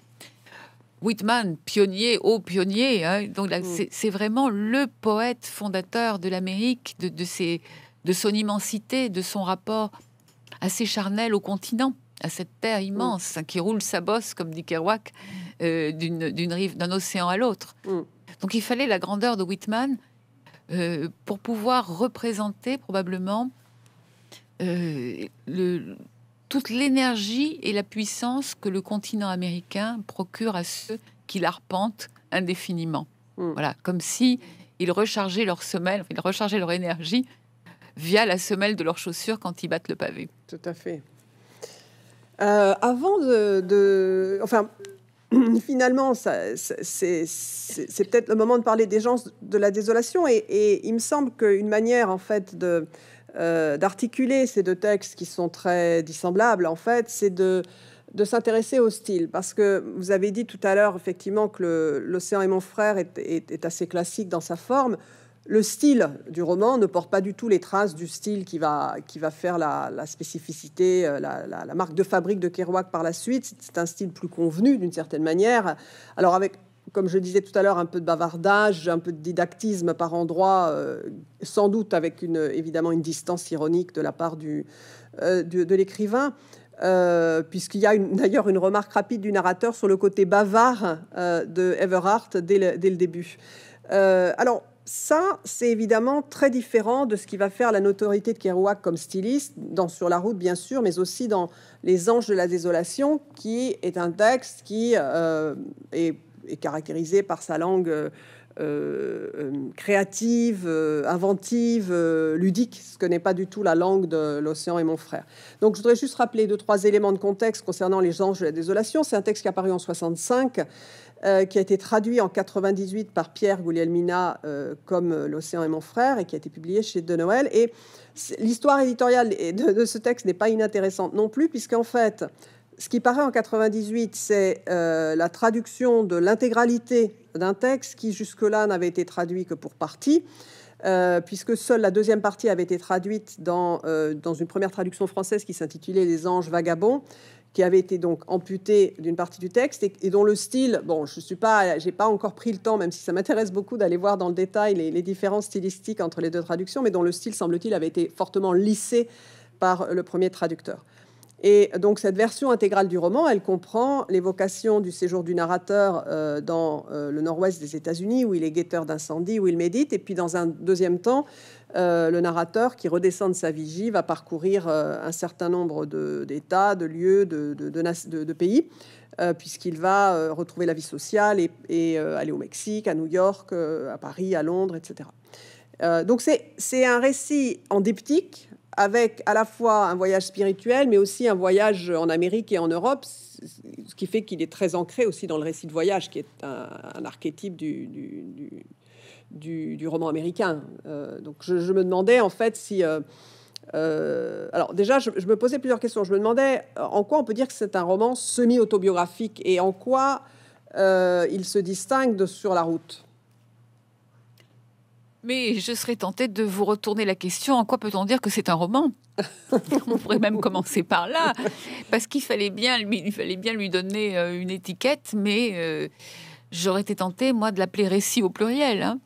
Whitman, pionnier, haut pionnier, hein, donc mm. c'est vraiment le poète fondateur de l'Amérique, de, de son immensité, de son rapport assez charnel au continent à cette terre mm. immense hein, qui roule sa bosse, comme dit Kerouac, euh, d'une rive, d'un océan à l'autre. Mm. Donc il fallait la grandeur de Whitman euh, pour pouvoir représenter probablement euh, toute l'énergie et la puissance que le continent américain procure à ceux qui l'arpentent indéfiniment. Mm. Voilà, comme si ils rechargeaient leur semelle, ils rechargeaient leur énergie via la semelle de leurs chaussures quand ils battent le pavé. Tout à fait. Euh, avant de, Enfin, finalement, c'est, peut-être le moment de parler des gens de la désolation. Et, il me semble qu'une manière, en fait, de, euh, d'articuler ces deux textes qui sont très dissemblables, en fait, c'est de de s'intéresser au style, parce que vous avez dit tout à l'heure effectivement que l'océan et mon frère est, assez classique dans sa forme. Le style du roman ne porte pas du tout les traces du style qui va, qui va faire la, spécificité, euh, la, marque de fabrique de Kerouac par la suite. C'est un style plus convenu d'une certaine manière. Alors avec, comme je disais tout à l'heure, un peu de bavardage, un peu de didactisme par endroits, euh, sans doute avec une, évidemment une distance ironique de la part du, euh, de, l'écrivain. puisqu'il y a d'ailleurs une remarque rapide du narrateur sur le côté bavard de Everhart dès le, dès le début. alors, ça, c'est évidemment très différent de ce qui va faire la notoriété de Kerouac comme styliste, dans Sur la route bien sûr, mais aussi dans Les anges de la désolation, qui est un texte qui euh, est, caractérisé par sa langue euh, euh, créative, inventive, ludique, ce que n'est pas du tout la langue de L'océan et mon frère. Donc je voudrais juste rappeler deux, trois éléments de contexte concernant Les anges de la désolation. C'est un texte qui est apparu en 65 euh, qui a été traduit en 98 par Pierre Guglielmina euh, comme euh, L'océan est mon frère et qui a été publié chez De Noël. Et l'histoire éditoriale de, ce texte n'est pas inintéressante non plus, puisqu'en fait, ce qui paraît en 98, c'est la traduction de l'intégralité d'un texte qui jusque-là n'avait été traduit que pour partie. puisque seule la deuxième partie avait été traduite dans, dans une première traduction française qui s'intitulait Les anges vagabonds qui avait été donc amputé d'une partie du texte et, dont le style, bon, je suis pas, j'ai pas encore pris le temps, même si ça m'intéresse beaucoup d'aller voir dans le détail les, différences stylistiques entre les deux traductions, mais dont le style, semble-t-il, avait été fortement lissé par le premier traducteur. Et donc cette version intégrale du roman, elle comprend l'évocation du séjour du narrateur euh, dans euh, le nord-ouest des États-Unis, où il est guetteur d'incendie, où il médite, et puis dans un deuxième temps, euh, le narrateur qui redescend de sa vigie va parcourir un certain nombre d'États, de, lieux, de, pays, puisqu'il va retrouver la vie sociale et, aller au Mexique, à New York, à Paris, à Londres, etc. donc c'est un récit en diptyque avec à la fois un voyage spirituel, mais aussi un voyage en Amérique et en Europe, ce qui fait qu'il est très ancré aussi dans le récit de voyage, qui est un, archétype du, du, roman américain. Euh, donc je, me demandais en fait si... Euh, euh, alors déjà, je, je, me posais plusieurs questions. Je me demandais en quoi on peut dire que c'est un roman semi-autobiographique et en quoi il se distingue de Sur la route. Mais je serais tentée de vous retourner la question en quoi peut-on dire que c'est un roman On pourrait même commencer par là, parce qu'il fallait bien, lui, il fallait bien lui donner euh, une étiquette, mais euh, j'aurais été tentée moi de l'appeler récit au pluriel, hein.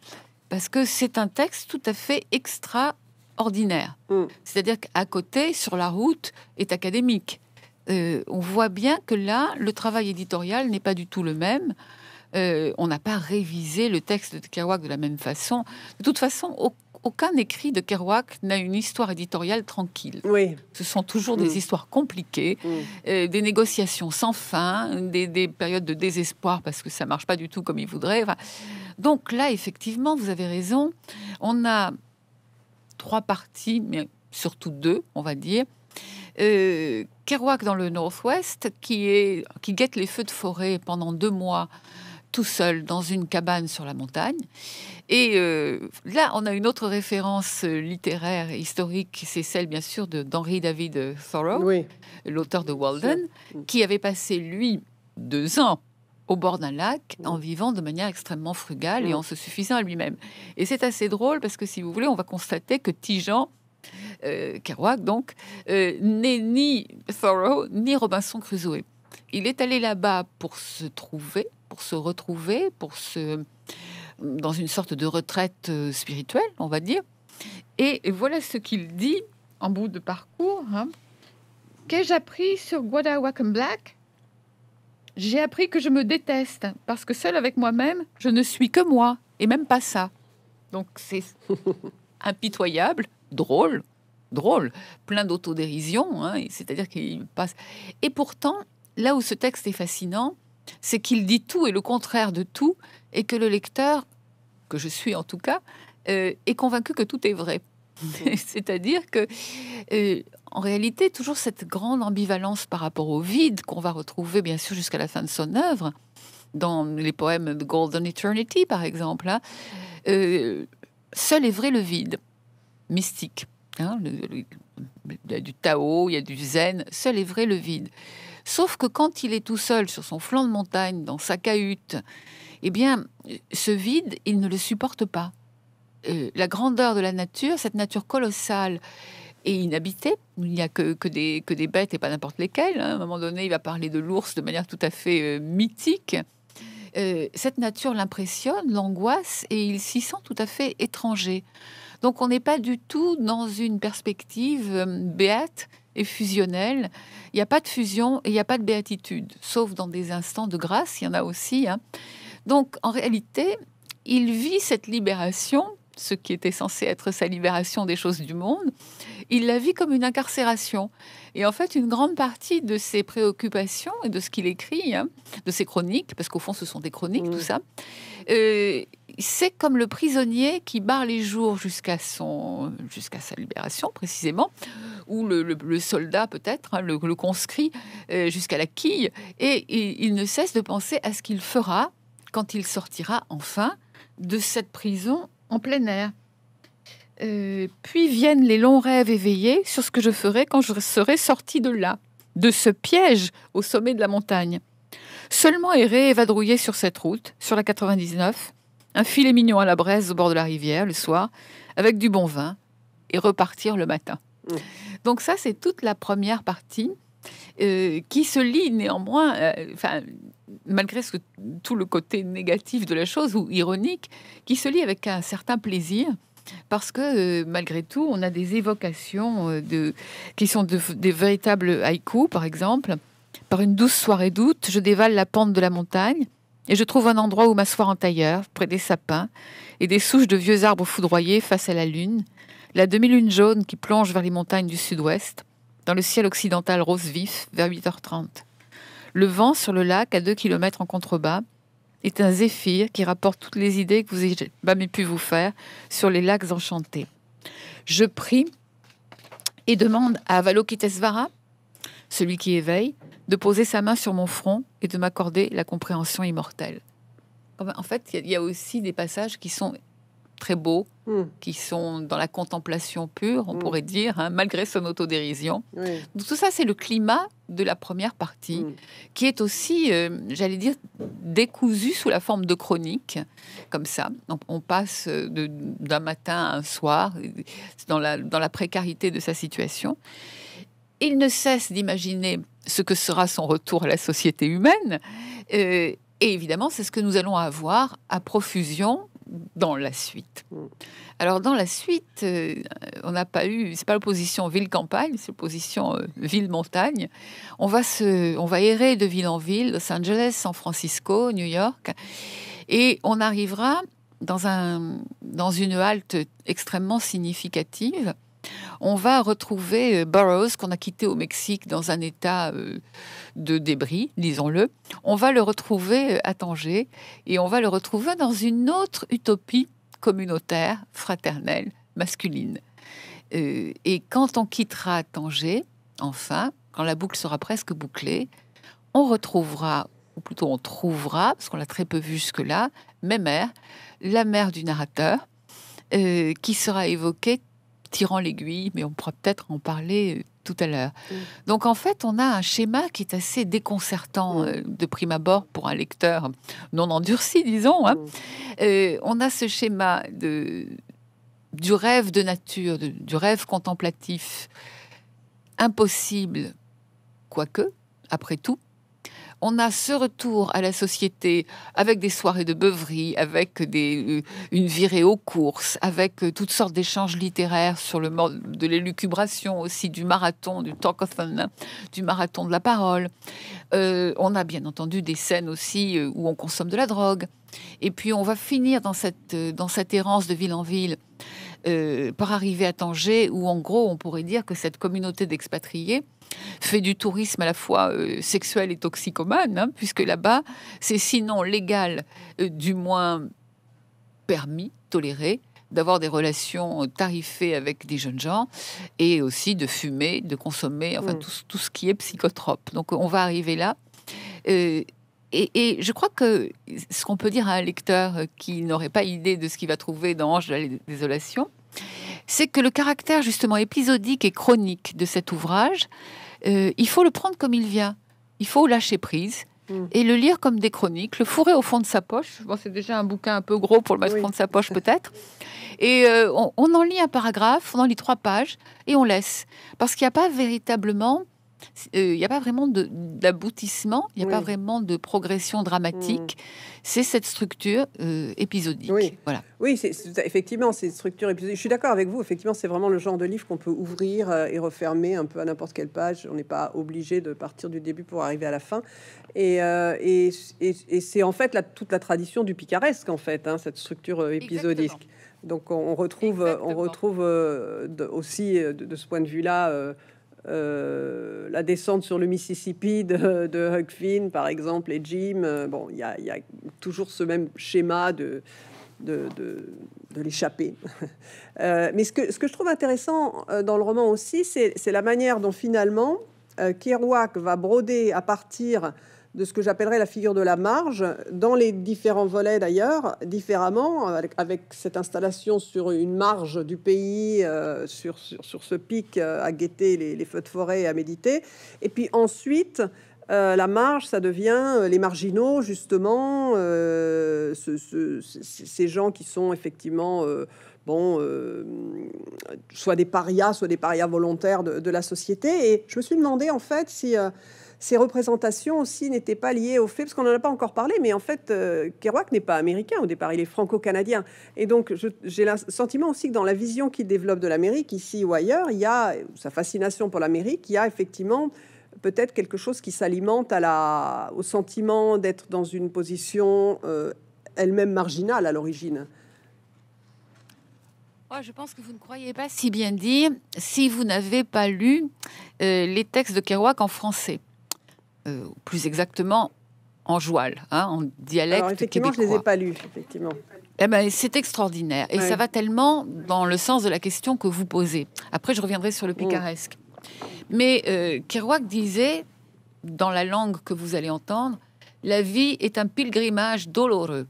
parce que c'est un texte tout à fait extraordinaire. Mm. C'est-à-dire qu'à côté, sur la route, est académique. Euh, on voit bien que là, le travail éditorial n'est pas du tout le même. Euh, on n'a pas révisé le texte de Kerouac de la même façon. De toute façon, aucun écrit de Kerouac n'a une histoire éditoriale tranquille. Ce sont toujours des mm. histoires compliquées, mm. euh, des négociations sans fin, des, périodes de désespoir parce que ça marche pas du tout comme il voudrait. donc là, effectivement, vous avez raison. On a trois parties, mais surtout deux, on va dire. Euh, Kerouac dans le Northwest, qui, qui guette les feux de forêt pendant deux mois tout seul dans une cabane sur la montagne. Et euh, là, on a une autre référence littéraire et historique, c'est celle bien sûr d'Henry David Thoreau, l'auteur de Walden, qui avait passé, lui, deux ans au bord d'un lac en vivant de manière extrêmement frugale et en se suffisant à lui-même. Et c'est assez drôle parce que si vous voulez, on va constater que Tijan, euh, Kerouac donc, euh, n'est ni Thoreau ni Robinson Crusoe. Il est allé là-bas pour se trouver, pour se retrouver, pour se dans une sorte de retraite euh, spirituelle, on va dire. Et voilà ce qu'il dit en bout de parcours. Hein. Qu'ai-je appris sur Guadawakan Black J'ai appris que je me déteste parce que seul avec moi-même, je ne suis que moi et même pas ça. Donc c'est impitoyable, drôle, drôle, plein d'autodérision. Hein, c'est-à-dire qu'il passe. Et pourtant, là où ce texte est fascinant, c'est qu'il dit tout et le contraire de tout, et que le lecteur, que je suis en tout cas, euh, est convaincu que tout est vrai. Mhm. C'est-à-dire que, euh, en réalité, toujours cette grande ambivalence par rapport au vide qu'on va retrouver, bien sûr, jusqu'à la fin de son œuvre, dans les poèmes de Golden Eternity, par exemple, hein, euh, seul est vrai le vide mystique. Hein, il y a du Tao, il y a du Zen, seul est vrai le vide. Sauf que quand il est tout seul sur son flanc de montagne, dans sa cahute, eh bien, ce vide, il ne le supporte pas. Euh, la grandeur de la nature, cette nature colossale et inhabitée, il n'y a que, des, bêtes et pas n'importe lesquelles. Hein. À un moment donné, il va parler de l'ours de manière tout à fait euh, mythique. Euh, cette nature l'impressionne, l'angoisse, et il s'y sent tout à fait étranger. Donc on n'est pas du tout dans une perspective béate et fusionnelle. Il n'y a pas de fusion et il n'y a pas de béatitude, sauf dans des instants de grâce, il y en a aussi. Hein. Donc en réalité, il vit cette libération ce qui était censé être sa libération des choses du monde, il la vit comme une incarcération. Et en fait, une grande partie de ses préoccupations et de ce qu'il écrit, hein, de ses chroniques, parce qu'au fond, ce sont des chroniques, tout mm. ça, euh, c'est comme le prisonnier qui barre les jours jusqu'à son sa libération précisément, ou le, soldat peut-être, hein, le, conscrit euh, jusqu'à la quille, et il ne cesse de penser à ce qu'il fera quand il sortira enfin de cette prison en plein air. Euh, puis viennent les longs rêves éveillés sur ce que je ferai quand je serai sorti de là, de ce piège au sommet de la montagne. Seulement errer et vadrouiller sur cette route, sur la 99, un filet mignon à la braise au bord de la rivière le soir, avec du bon vin, et repartir le matin. Mmh. Donc ça, c'est toute la première partie. Euh, qui se lit néanmoins, euh, malgré tout le côté négatif de la chose ou ironique, qui se lie avec un certain plaisir. Parce que euh, malgré tout, on a des évocations euh, qui sont des véritables haïkus, par exemple. Par une douce soirée d'août, je dévale la pente de la montagne et je trouve un endroit où m'asseoir en tailleur, près des sapins et des souches de vieux arbres foudroyés face à la lune, la demi-lune jaune qui plonge vers les montagnes du sud-ouest, dans le ciel occidental rose vif vers 8h30. Le vent sur le lac, à 2 km en contrebas, est un zéphyr qui rapporte toutes les idées que vous avez pu vous faire sur les lacs enchantés. Je prie et demande à Valokitesvara, celui qui éveille, de poser sa main sur mon front et de m'accorder la compréhension immortelle. En fait, il y a aussi des passages qui sont très beaux, hmm. qui sont dans la contemplation pure, on hmm. pourrait dire, hein, malgré son autodérision. tout ça, c'est le climat de la première partie, hmm. qui est aussi, euh, j'allais dire, décousu sous la forme de chronique, comme ça. On, on passe euh, d'un matin à un soir, euh, dans la, dans la précarité de sa situation. Il ne cesse d'imaginer ce que sera son retour à la société humaine. et évidemment, c'est ce que nous allons avoir à profusion dans la suite. Mm. Alors dans la suite, euh, on n'a pas eu, c'est pas l'opposition ville-campagne, c'est l'opposition euh, ville-montagne. On va se, on va errer de ville en ville, Los Angeles, San Francisco, New York, et on arrivera dans un, dans une halte extrêmement significative on va retrouver euh, Burroughs, qu'on a quitté au Mexique dans un état euh, de débris, disons-le. On va le retrouver euh, à Tanger et on va le retrouver dans une autre utopie communautaire, fraternelle, masculine. Et quand on quittera Tanger, enfin, quand la boucle sera presque bouclée, on retrouvera, ou plutôt on trouvera, parce qu'on l'a très peu vu jusque-là, Mémère, la mère du narrateur, qui sera évoquée tirant l'aiguille, mais on pourra peut-être en parler euh, tout à l'heure. Donc en fait, on a un schéma qui est assez déconcertant euh, de prime abord pour un lecteur non endurci, disons. Hein. Euh, on a ce schéma de, du rêve de nature, du rêve contemplatif, impossible, quoique, après tout, on a ce retour à la société avec des soirées de beuverie, avec des, euh, une virée aux courses, avec euh, toutes sortes d'échanges littéraires sur le mode de l'élucubration aussi, du marathon, du talkathon, hein, du marathon de la parole. Euh, on a bien entendu des scènes aussi où on consomme de la drogue. Et puis on va finir dans cette, dans cette errance de ville en ville euh, par arriver à Tanger, où en gros on pourrait dire que cette communauté d'expatriés fait du tourisme à la fois euh, sexuel et toxicomane, hein, puisque là-bas c'est sinon légal, euh, du moins permis, toléré, d'avoir des relations tarifées avec des jeunes gens et aussi de fumer, de consommer, enfin mm. tout, ce qui est psychotrope. Donc on va arriver là. et, je crois que ce qu'on peut dire à un lecteur qui n'aurait pas idée de ce qu'il va trouver dans Ange de la désolation, c'est que le caractère justement épisodique et chronique de cet ouvrage, euh, il faut le prendre comme il vient. Il faut lâcher prise hmm. et le lire comme des chroniques, le fourrer au fond de sa poche. Bon, c'est déjà un bouquin un peu gros pour le mettre fond de sa poche peut-être. Et euh, on, on, en lit un paragraphe, on en lit trois pages et on laisse. Parce qu'il n'y a pas véritablement il n'y a pas vraiment d'aboutissement, il n'y a pas vraiment de progression dramatique. Mm. C'est cette structure euh, épisodique. Oui, voilà. oui c'est effectivement, c'est structure épisodique. Je suis d'accord avec vous, effectivement, c'est vraiment le genre de livre qu'on peut ouvrir euh, et refermer un peu à n'importe quelle page. On n'est pas obligé de partir du début pour arriver à la fin. Et, euh, c'est en fait toute la tradition du picaresque, en fait, hein, cette structure épisodique. Donc on retrouve, on retrouve aussi de, ce point de vue-là euh, la descente sur le Mississippi de, de Huck Finn, par exemple, et Jim. Euh, bon, il y a, toujours ce même schéma de, de, l'échapper. Euh, mais ce que, ce que, je trouve intéressant dans le roman aussi, c'est la manière dont finalement Kerouac va broder à partir de ce que j'appellerais la figure de la marge, dans les différents volets d'ailleurs, différemment, avec, cette installation sur une marge du pays, euh, sur, sur, ce pic euh, à guetter les, feux de forêt et à méditer. Et puis ensuite, euh, la marge, ça devient les marginaux, justement, ces gens qui sont effectivement bon, soit des parias, soit des parias volontaires de, la société. Et je me suis demandé en fait si ces représentations aussi n'étaient pas liées au fait, parce qu'on n'en a pas encore parlé, mais en fait, euh, Kerouac n'est pas américain au départ, il est franco-canadien. Et donc, j'ai le sentiment aussi que dans la vision qu'il développe de l'Amérique, ici ou ailleurs, il y a sa fascination pour l'Amérique, il y a effectivement peut-être quelque chose qui s'alimente au sentiment d'être dans une position euh, elle-même marginale à l'origine. je pense que vous ne croyez pas si bien dire si vous n'avez pas lu euh, les textes de Kerouac en français. Euh, plus exactement en joual, hein, en dialecte effectivement, je les ai pas lus, eh ben, c'est extraordinaire. Et ça va tellement dans le sens de la question que vous posez. Après, je reviendrai sur le mm. picaresque. Mais euh, Kerouac disait, dans la langue que vous allez entendre, la vie est un pilgrimage douloureux.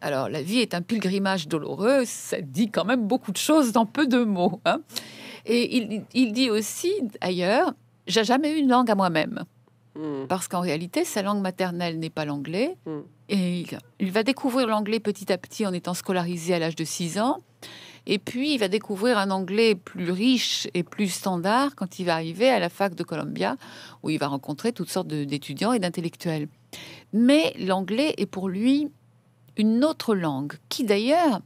Alors, la vie est un pilgrimage douloureux, ça dit quand même beaucoup de choses dans peu de mots. Hein. Et il, il, dit aussi, ailleurs, j'ai jamais eu une langue à moi-même. Hmm. Parce qu'en réalité, sa langue maternelle n'est pas l'anglais. Hmm. Et il, va découvrir l'anglais petit à petit en étant scolarisé à l'âge de 6 ans. Et puis, il va découvrir un anglais plus riche et plus standard quand il va arriver à la fac de Columbia, où il va rencontrer toutes sortes d'étudiants et d'intellectuels. Mais l'anglais est pour lui une autre langue, qui d'ailleurs,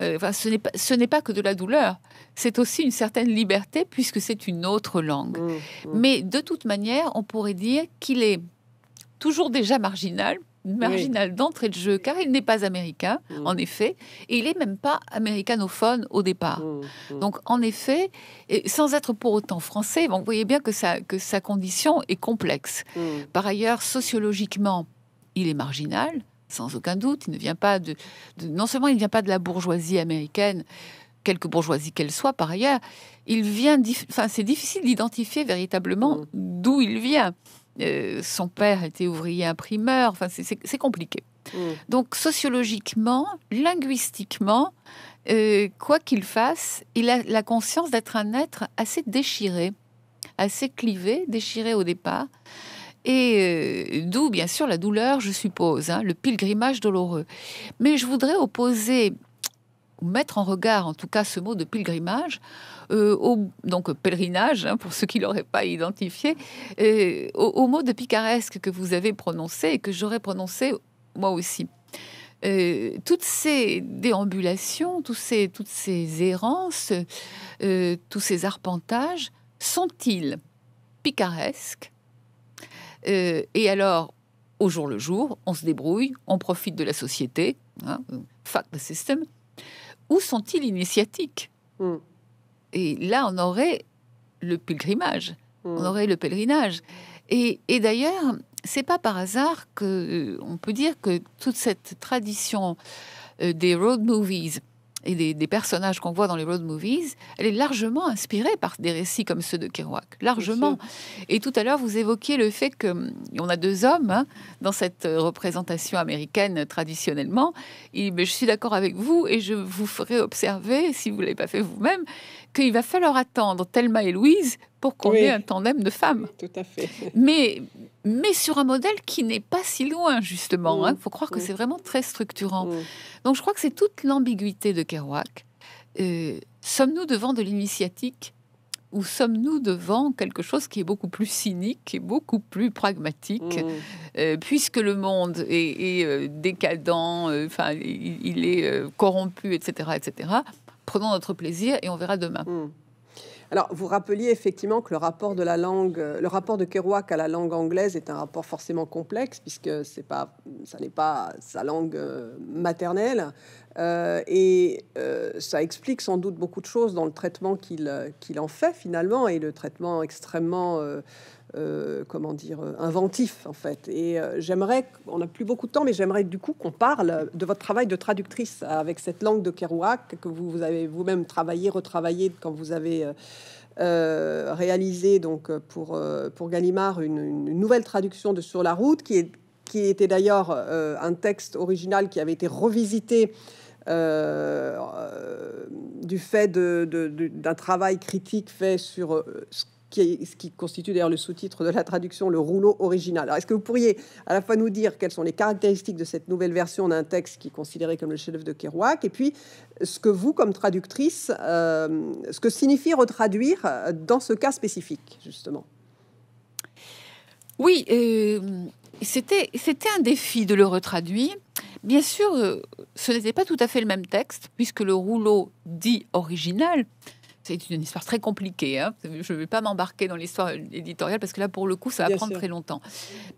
euh, ce n'est pas que de la douleur c'est aussi une certaine liberté puisque c'est une autre langue. Mm, mm. Mais de toute manière, on pourrait dire qu'il est toujours déjà marginal marginal d'entrée de jeu, car il n'est pas américain, mm. en effet, et il n'est même pas américanophone au départ. Donc, en effet, et sans être pour autant français, vous voyez bien que, sa condition est complexe. Par ailleurs, sociologiquement, il est marginal, sans aucun doute. Il ne vient pas de non seulement il ne vient pas de la bourgeoisie américaine, quelque bourgeoisie qu'elle soit par ailleurs, il vient, c'est difficile d'identifier véritablement mm. d'où il vient. Euh, son père était ouvrier imprimeur, enfin, c'est compliqué. Mm. Donc sociologiquement, linguistiquement, euh, quoi qu'il fasse, il a la conscience d'être un être assez déchiré, assez clivé, déchiré au départ. Et euh, d'où, bien sûr, la douleur, je suppose, hein, le pilgrimage douloureux. Mais je voudrais opposer mettre en regard, en tout cas, ce mot de pilgrimage, euh, donc pèlerinage, hein, pour ceux qui ne l'auraient pas identifié, euh, au, mot de picaresque que vous avez prononcé et que j'aurais prononcé moi aussi. Euh, toutes ces déambulations, tous ces, toutes ces errances, tous ces arpentages, sont-ils picaresques Et alors, au jour le jour, on se débrouille, on profite de la société, hein, the system, où sont-ils initiatiques hmm. Et là, on aurait le pèlerinage. Hmm. on aurait le pèlerinage. Et, et d'ailleurs, c'est pas par hasard que euh, on peut dire que toute cette tradition euh, des road movies et des, personnages qu'on voit dans les road movies, elle est largement inspirée par des récits comme ceux de Kerouac, largement. Et tout à l'heure, vous évoquiez le fait que hum, on a deux hommes hein, dans cette euh, représentation américaine traditionnellement. Ben, je suis d'accord avec vous et je vous ferai observer, si vous l'avez pas fait vous-même, il va falloir attendre Thelma et Louise pour qu'on ait un tandem de femmes. Tout à fait. Mais, mais sur un modèle qui n'est pas si loin, justement. Il hein. mm. faut croire que mm. c'est vraiment très structurant. Mm. Donc je crois que c'est toute l'ambiguïté de Kerouac. Euh, sommes-nous devant de l'initiatique ou sommes-nous devant quelque chose qui est beaucoup plus cynique et beaucoup plus pragmatique, euh, puisque le monde est, euh, décadent, enfin il, est corrompu, etc., etc prenons notre plaisir et on verra demain. Hmm. Alors, vous rappeliez effectivement que le rapport de la langue, euh, le rapport de Kerouac à la langue anglaise est un rapport forcément complexe puisque c'est pas, ça n'est pas sa langue euh, maternelle. Euh, et euh, ça explique sans doute beaucoup de choses dans le traitement qu'il euh, en fait finalement, et le traitement extrêmement, comment dire, inventif en fait. Et j'aimerais, on n'a plus beaucoup de temps, mais j'aimerais du coup qu'on parle de votre travail de traductrice avec cette langue de Kerouac que vous, vous avez vous-même travaillé, retravaillé quand vous avez... réalisé donc pour, pour Gallimard une, nouvelle traduction de Sur la route qui est qui était d'ailleurs un texte original qui avait été revisité euh, euh, du fait d'un travail critique fait sur euh, ce qui, ce qui, constitue d'ailleurs le sous-titre de la traduction, le rouleau original. Alors, est-ce que vous pourriez à la fois nous dire quelles sont les caractéristiques de cette nouvelle version d'un texte qui est considéré comme le chef-d'œuvre de Kerouac, et puis ce que vous, comme traductrice, ce que signifie retraduire dans ce cas spécifique, justement Oui, c'était un défi de le retraduire Bien sûr, euh, ce n'était pas tout à fait le même texte, puisque le rouleau dit original, c'est une histoire très compliquée. Hein. Je ne vais pas m'embarquer dans l'histoire éditoriale, parce que là, pour le coup, ça va prendre très longtemps.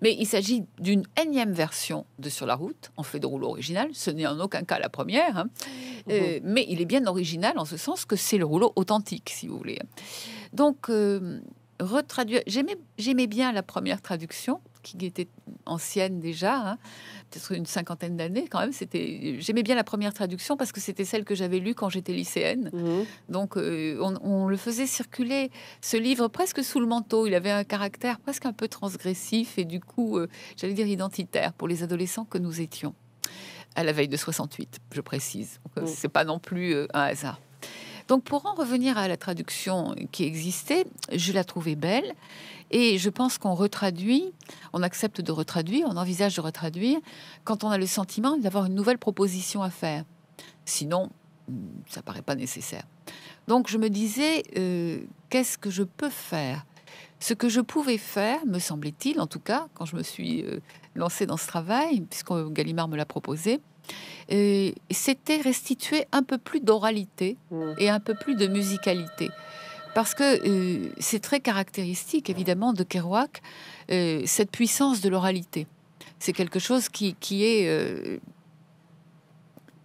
Mais il s'agit d'une énième version de Sur la route, en fait de rouleau original. Ce n'est en aucun cas la première. Hein. Euh, mais il est bien original en ce sens que c'est le rouleau authentique, si vous voulez. Donc, euh, retraduire. J'aimais bien la première traduction qui était ancienne déjà, hein, peut-être une cinquantaine d'années quand même. C'était, j'aimais bien la première traduction parce que c'était celle que j'avais lue quand j'étais lycéenne. Mhm. Donc euh, on, le faisait circuler ce livre presque sous le manteau. Il avait un caractère presque un peu transgressif et du coup, euh, j'allais dire identitaire pour les adolescents que nous étions à la veille de 68, je précise. Euh, mhm. C'est pas non plus un hasard. Donc pour en revenir à la traduction qui existait, je la trouvais belle et je pense qu'on retraduit, on accepte de retraduire, on envisage de retraduire quand on a le sentiment d'avoir une nouvelle proposition à faire. Sinon, mm, ça ne paraît pas nécessaire. Donc je me disais, euh, qu'est-ce que je peux faire Ce que je pouvais faire, me semblait-il, en tout cas, quand je me suis euh, lancé dans ce travail, puisque Gallimard me l'a proposé, euh, c'était restituer un peu plus d'oralité mmh. et un peu plus de musicalité parce que euh, c'est très caractéristique évidemment de Kerouac, euh, cette puissance de l'oralité. C'est quelque chose qui, est euh,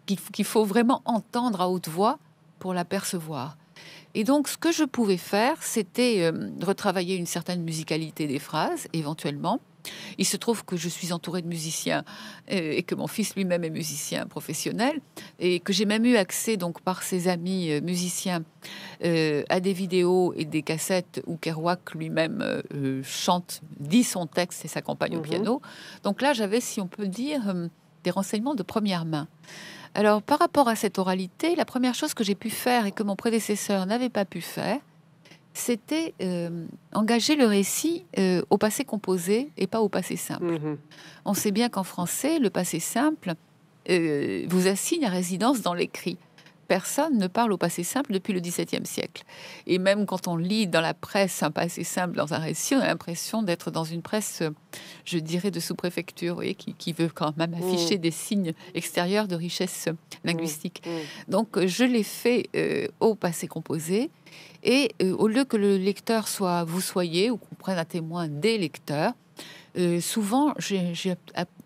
qu'il faut vraiment entendre à haute voix pour l'apercevoir. Et donc ce que je pouvais faire, c'était retravailler une certaine musicalité des phrases éventuellement, il se trouve que je suis entourée de musiciens euh, et, que mon fils lui-même est musicien professionnel et que j'ai même eu accès donc par ses amis euh, musiciens euh, à des vidéos et des cassettes où Kerouac lui-même chante, dit son texte et s'accompagne au mhm. piano. Donc là, j'avais, si on peut dire, des renseignements de première main. Alors, par rapport à cette oralité, la première chose que j'ai pu faire et que mon prédécesseur n'avait pas pu faire, c'était euh, engager le récit euh, au passé composé et pas au passé simple. Mhm. On sait bien qu'en français, le passé simple euh, vous assigne à résidence dans l'écrit. Personne ne parle au passé simple depuis le XVIIe siècle. Et même quand on lit dans la presse un passé simple dans un récit, on a l'impression d'être dans une presse, je dirais, de sous-préfecture, qui, qui, veut quand même afficher mhm. des signes extérieurs de richesse mhm. linguistique. Donc je l'ai fait au passé composé et euh, au lieu que le lecteur soit vous soyez ou qu'on prenne un témoin des lecteurs, euh, souvent j'ai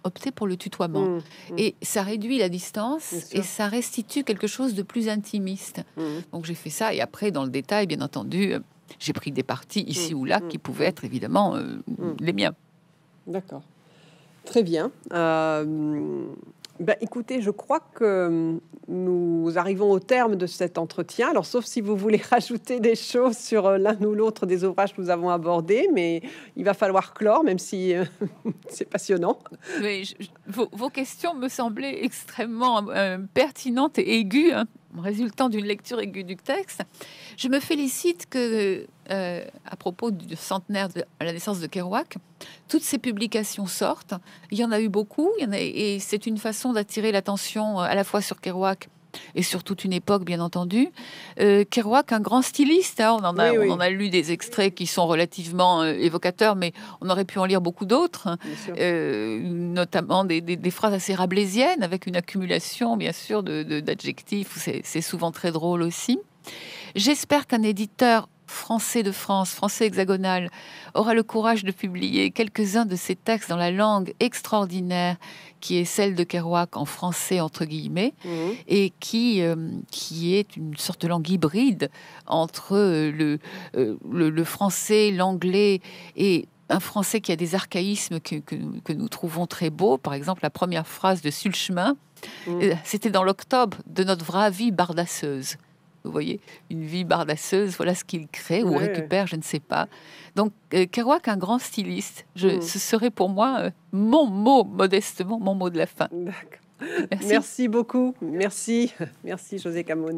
opté pour le tutoiement. Mmh, mmh. Et ça réduit la distance et ça restitue quelque chose de plus intimiste. Mmh. Donc j'ai fait ça et après, dans le détail, bien entendu, euh, j'ai pris des parties ici ou là qui pouvaient être évidemment les miens. D'accord. Très bien. Euh, bah, écoutez, je crois que hum, nous arrivons au terme de cet entretien. Alors, sauf si vous voulez rajouter des choses sur euh, l'un ou l'autre des ouvrages que nous avons abordés, mais il va falloir clore, même si euh, c'est passionnant. Mais vos, questions me semblaient extrêmement euh, pertinentes et aiguës. Hein résultant d'une lecture aiguë du texte. Je me félicite que, euh, à propos du centenaire de la naissance de Kerouac, toutes ces publications sortent. Il y en a eu beaucoup, et c'est une façon d'attirer l'attention euh, à la fois sur Kerouac et sur toute une époque, bien entendu. Euh, Kerouac, un grand styliste, hein. on, en a, on a lu des extraits qui sont relativement euh, évocateurs, mais on aurait pu en lire beaucoup d'autres, hein. euh, notamment des, phrases assez rabelaisiennes, avec une accumulation, bien sûr, d'adjectifs, c'est souvent très drôle aussi. J'espère qu'un éditeur français de France, français hexagonal, aura le courage de publier quelques-uns de ses textes dans la langue extraordinaire qui est celle de Kerouac en français entre guillemets mmh. et qui euh, qui est une sorte de langue hybride entre euh, euh, le, français, l'anglais et un français qui a des archaïsmes que, nous trouvons très beaux. Par exemple, la première phrase de Sulchemin, mmh. c'était dans l'octobre de notre vraie vie bardasseuse vous voyez, une vie bardasseuse, voilà ce qu'il crée ou récupère, je ne sais pas. Donc, euh, Kerouac, un grand styliste, mm. ce serait pour moi euh, mon mot, modestement, mon mot de la fin. Merci. Merci. beaucoup. Merci. Merci, José Camon.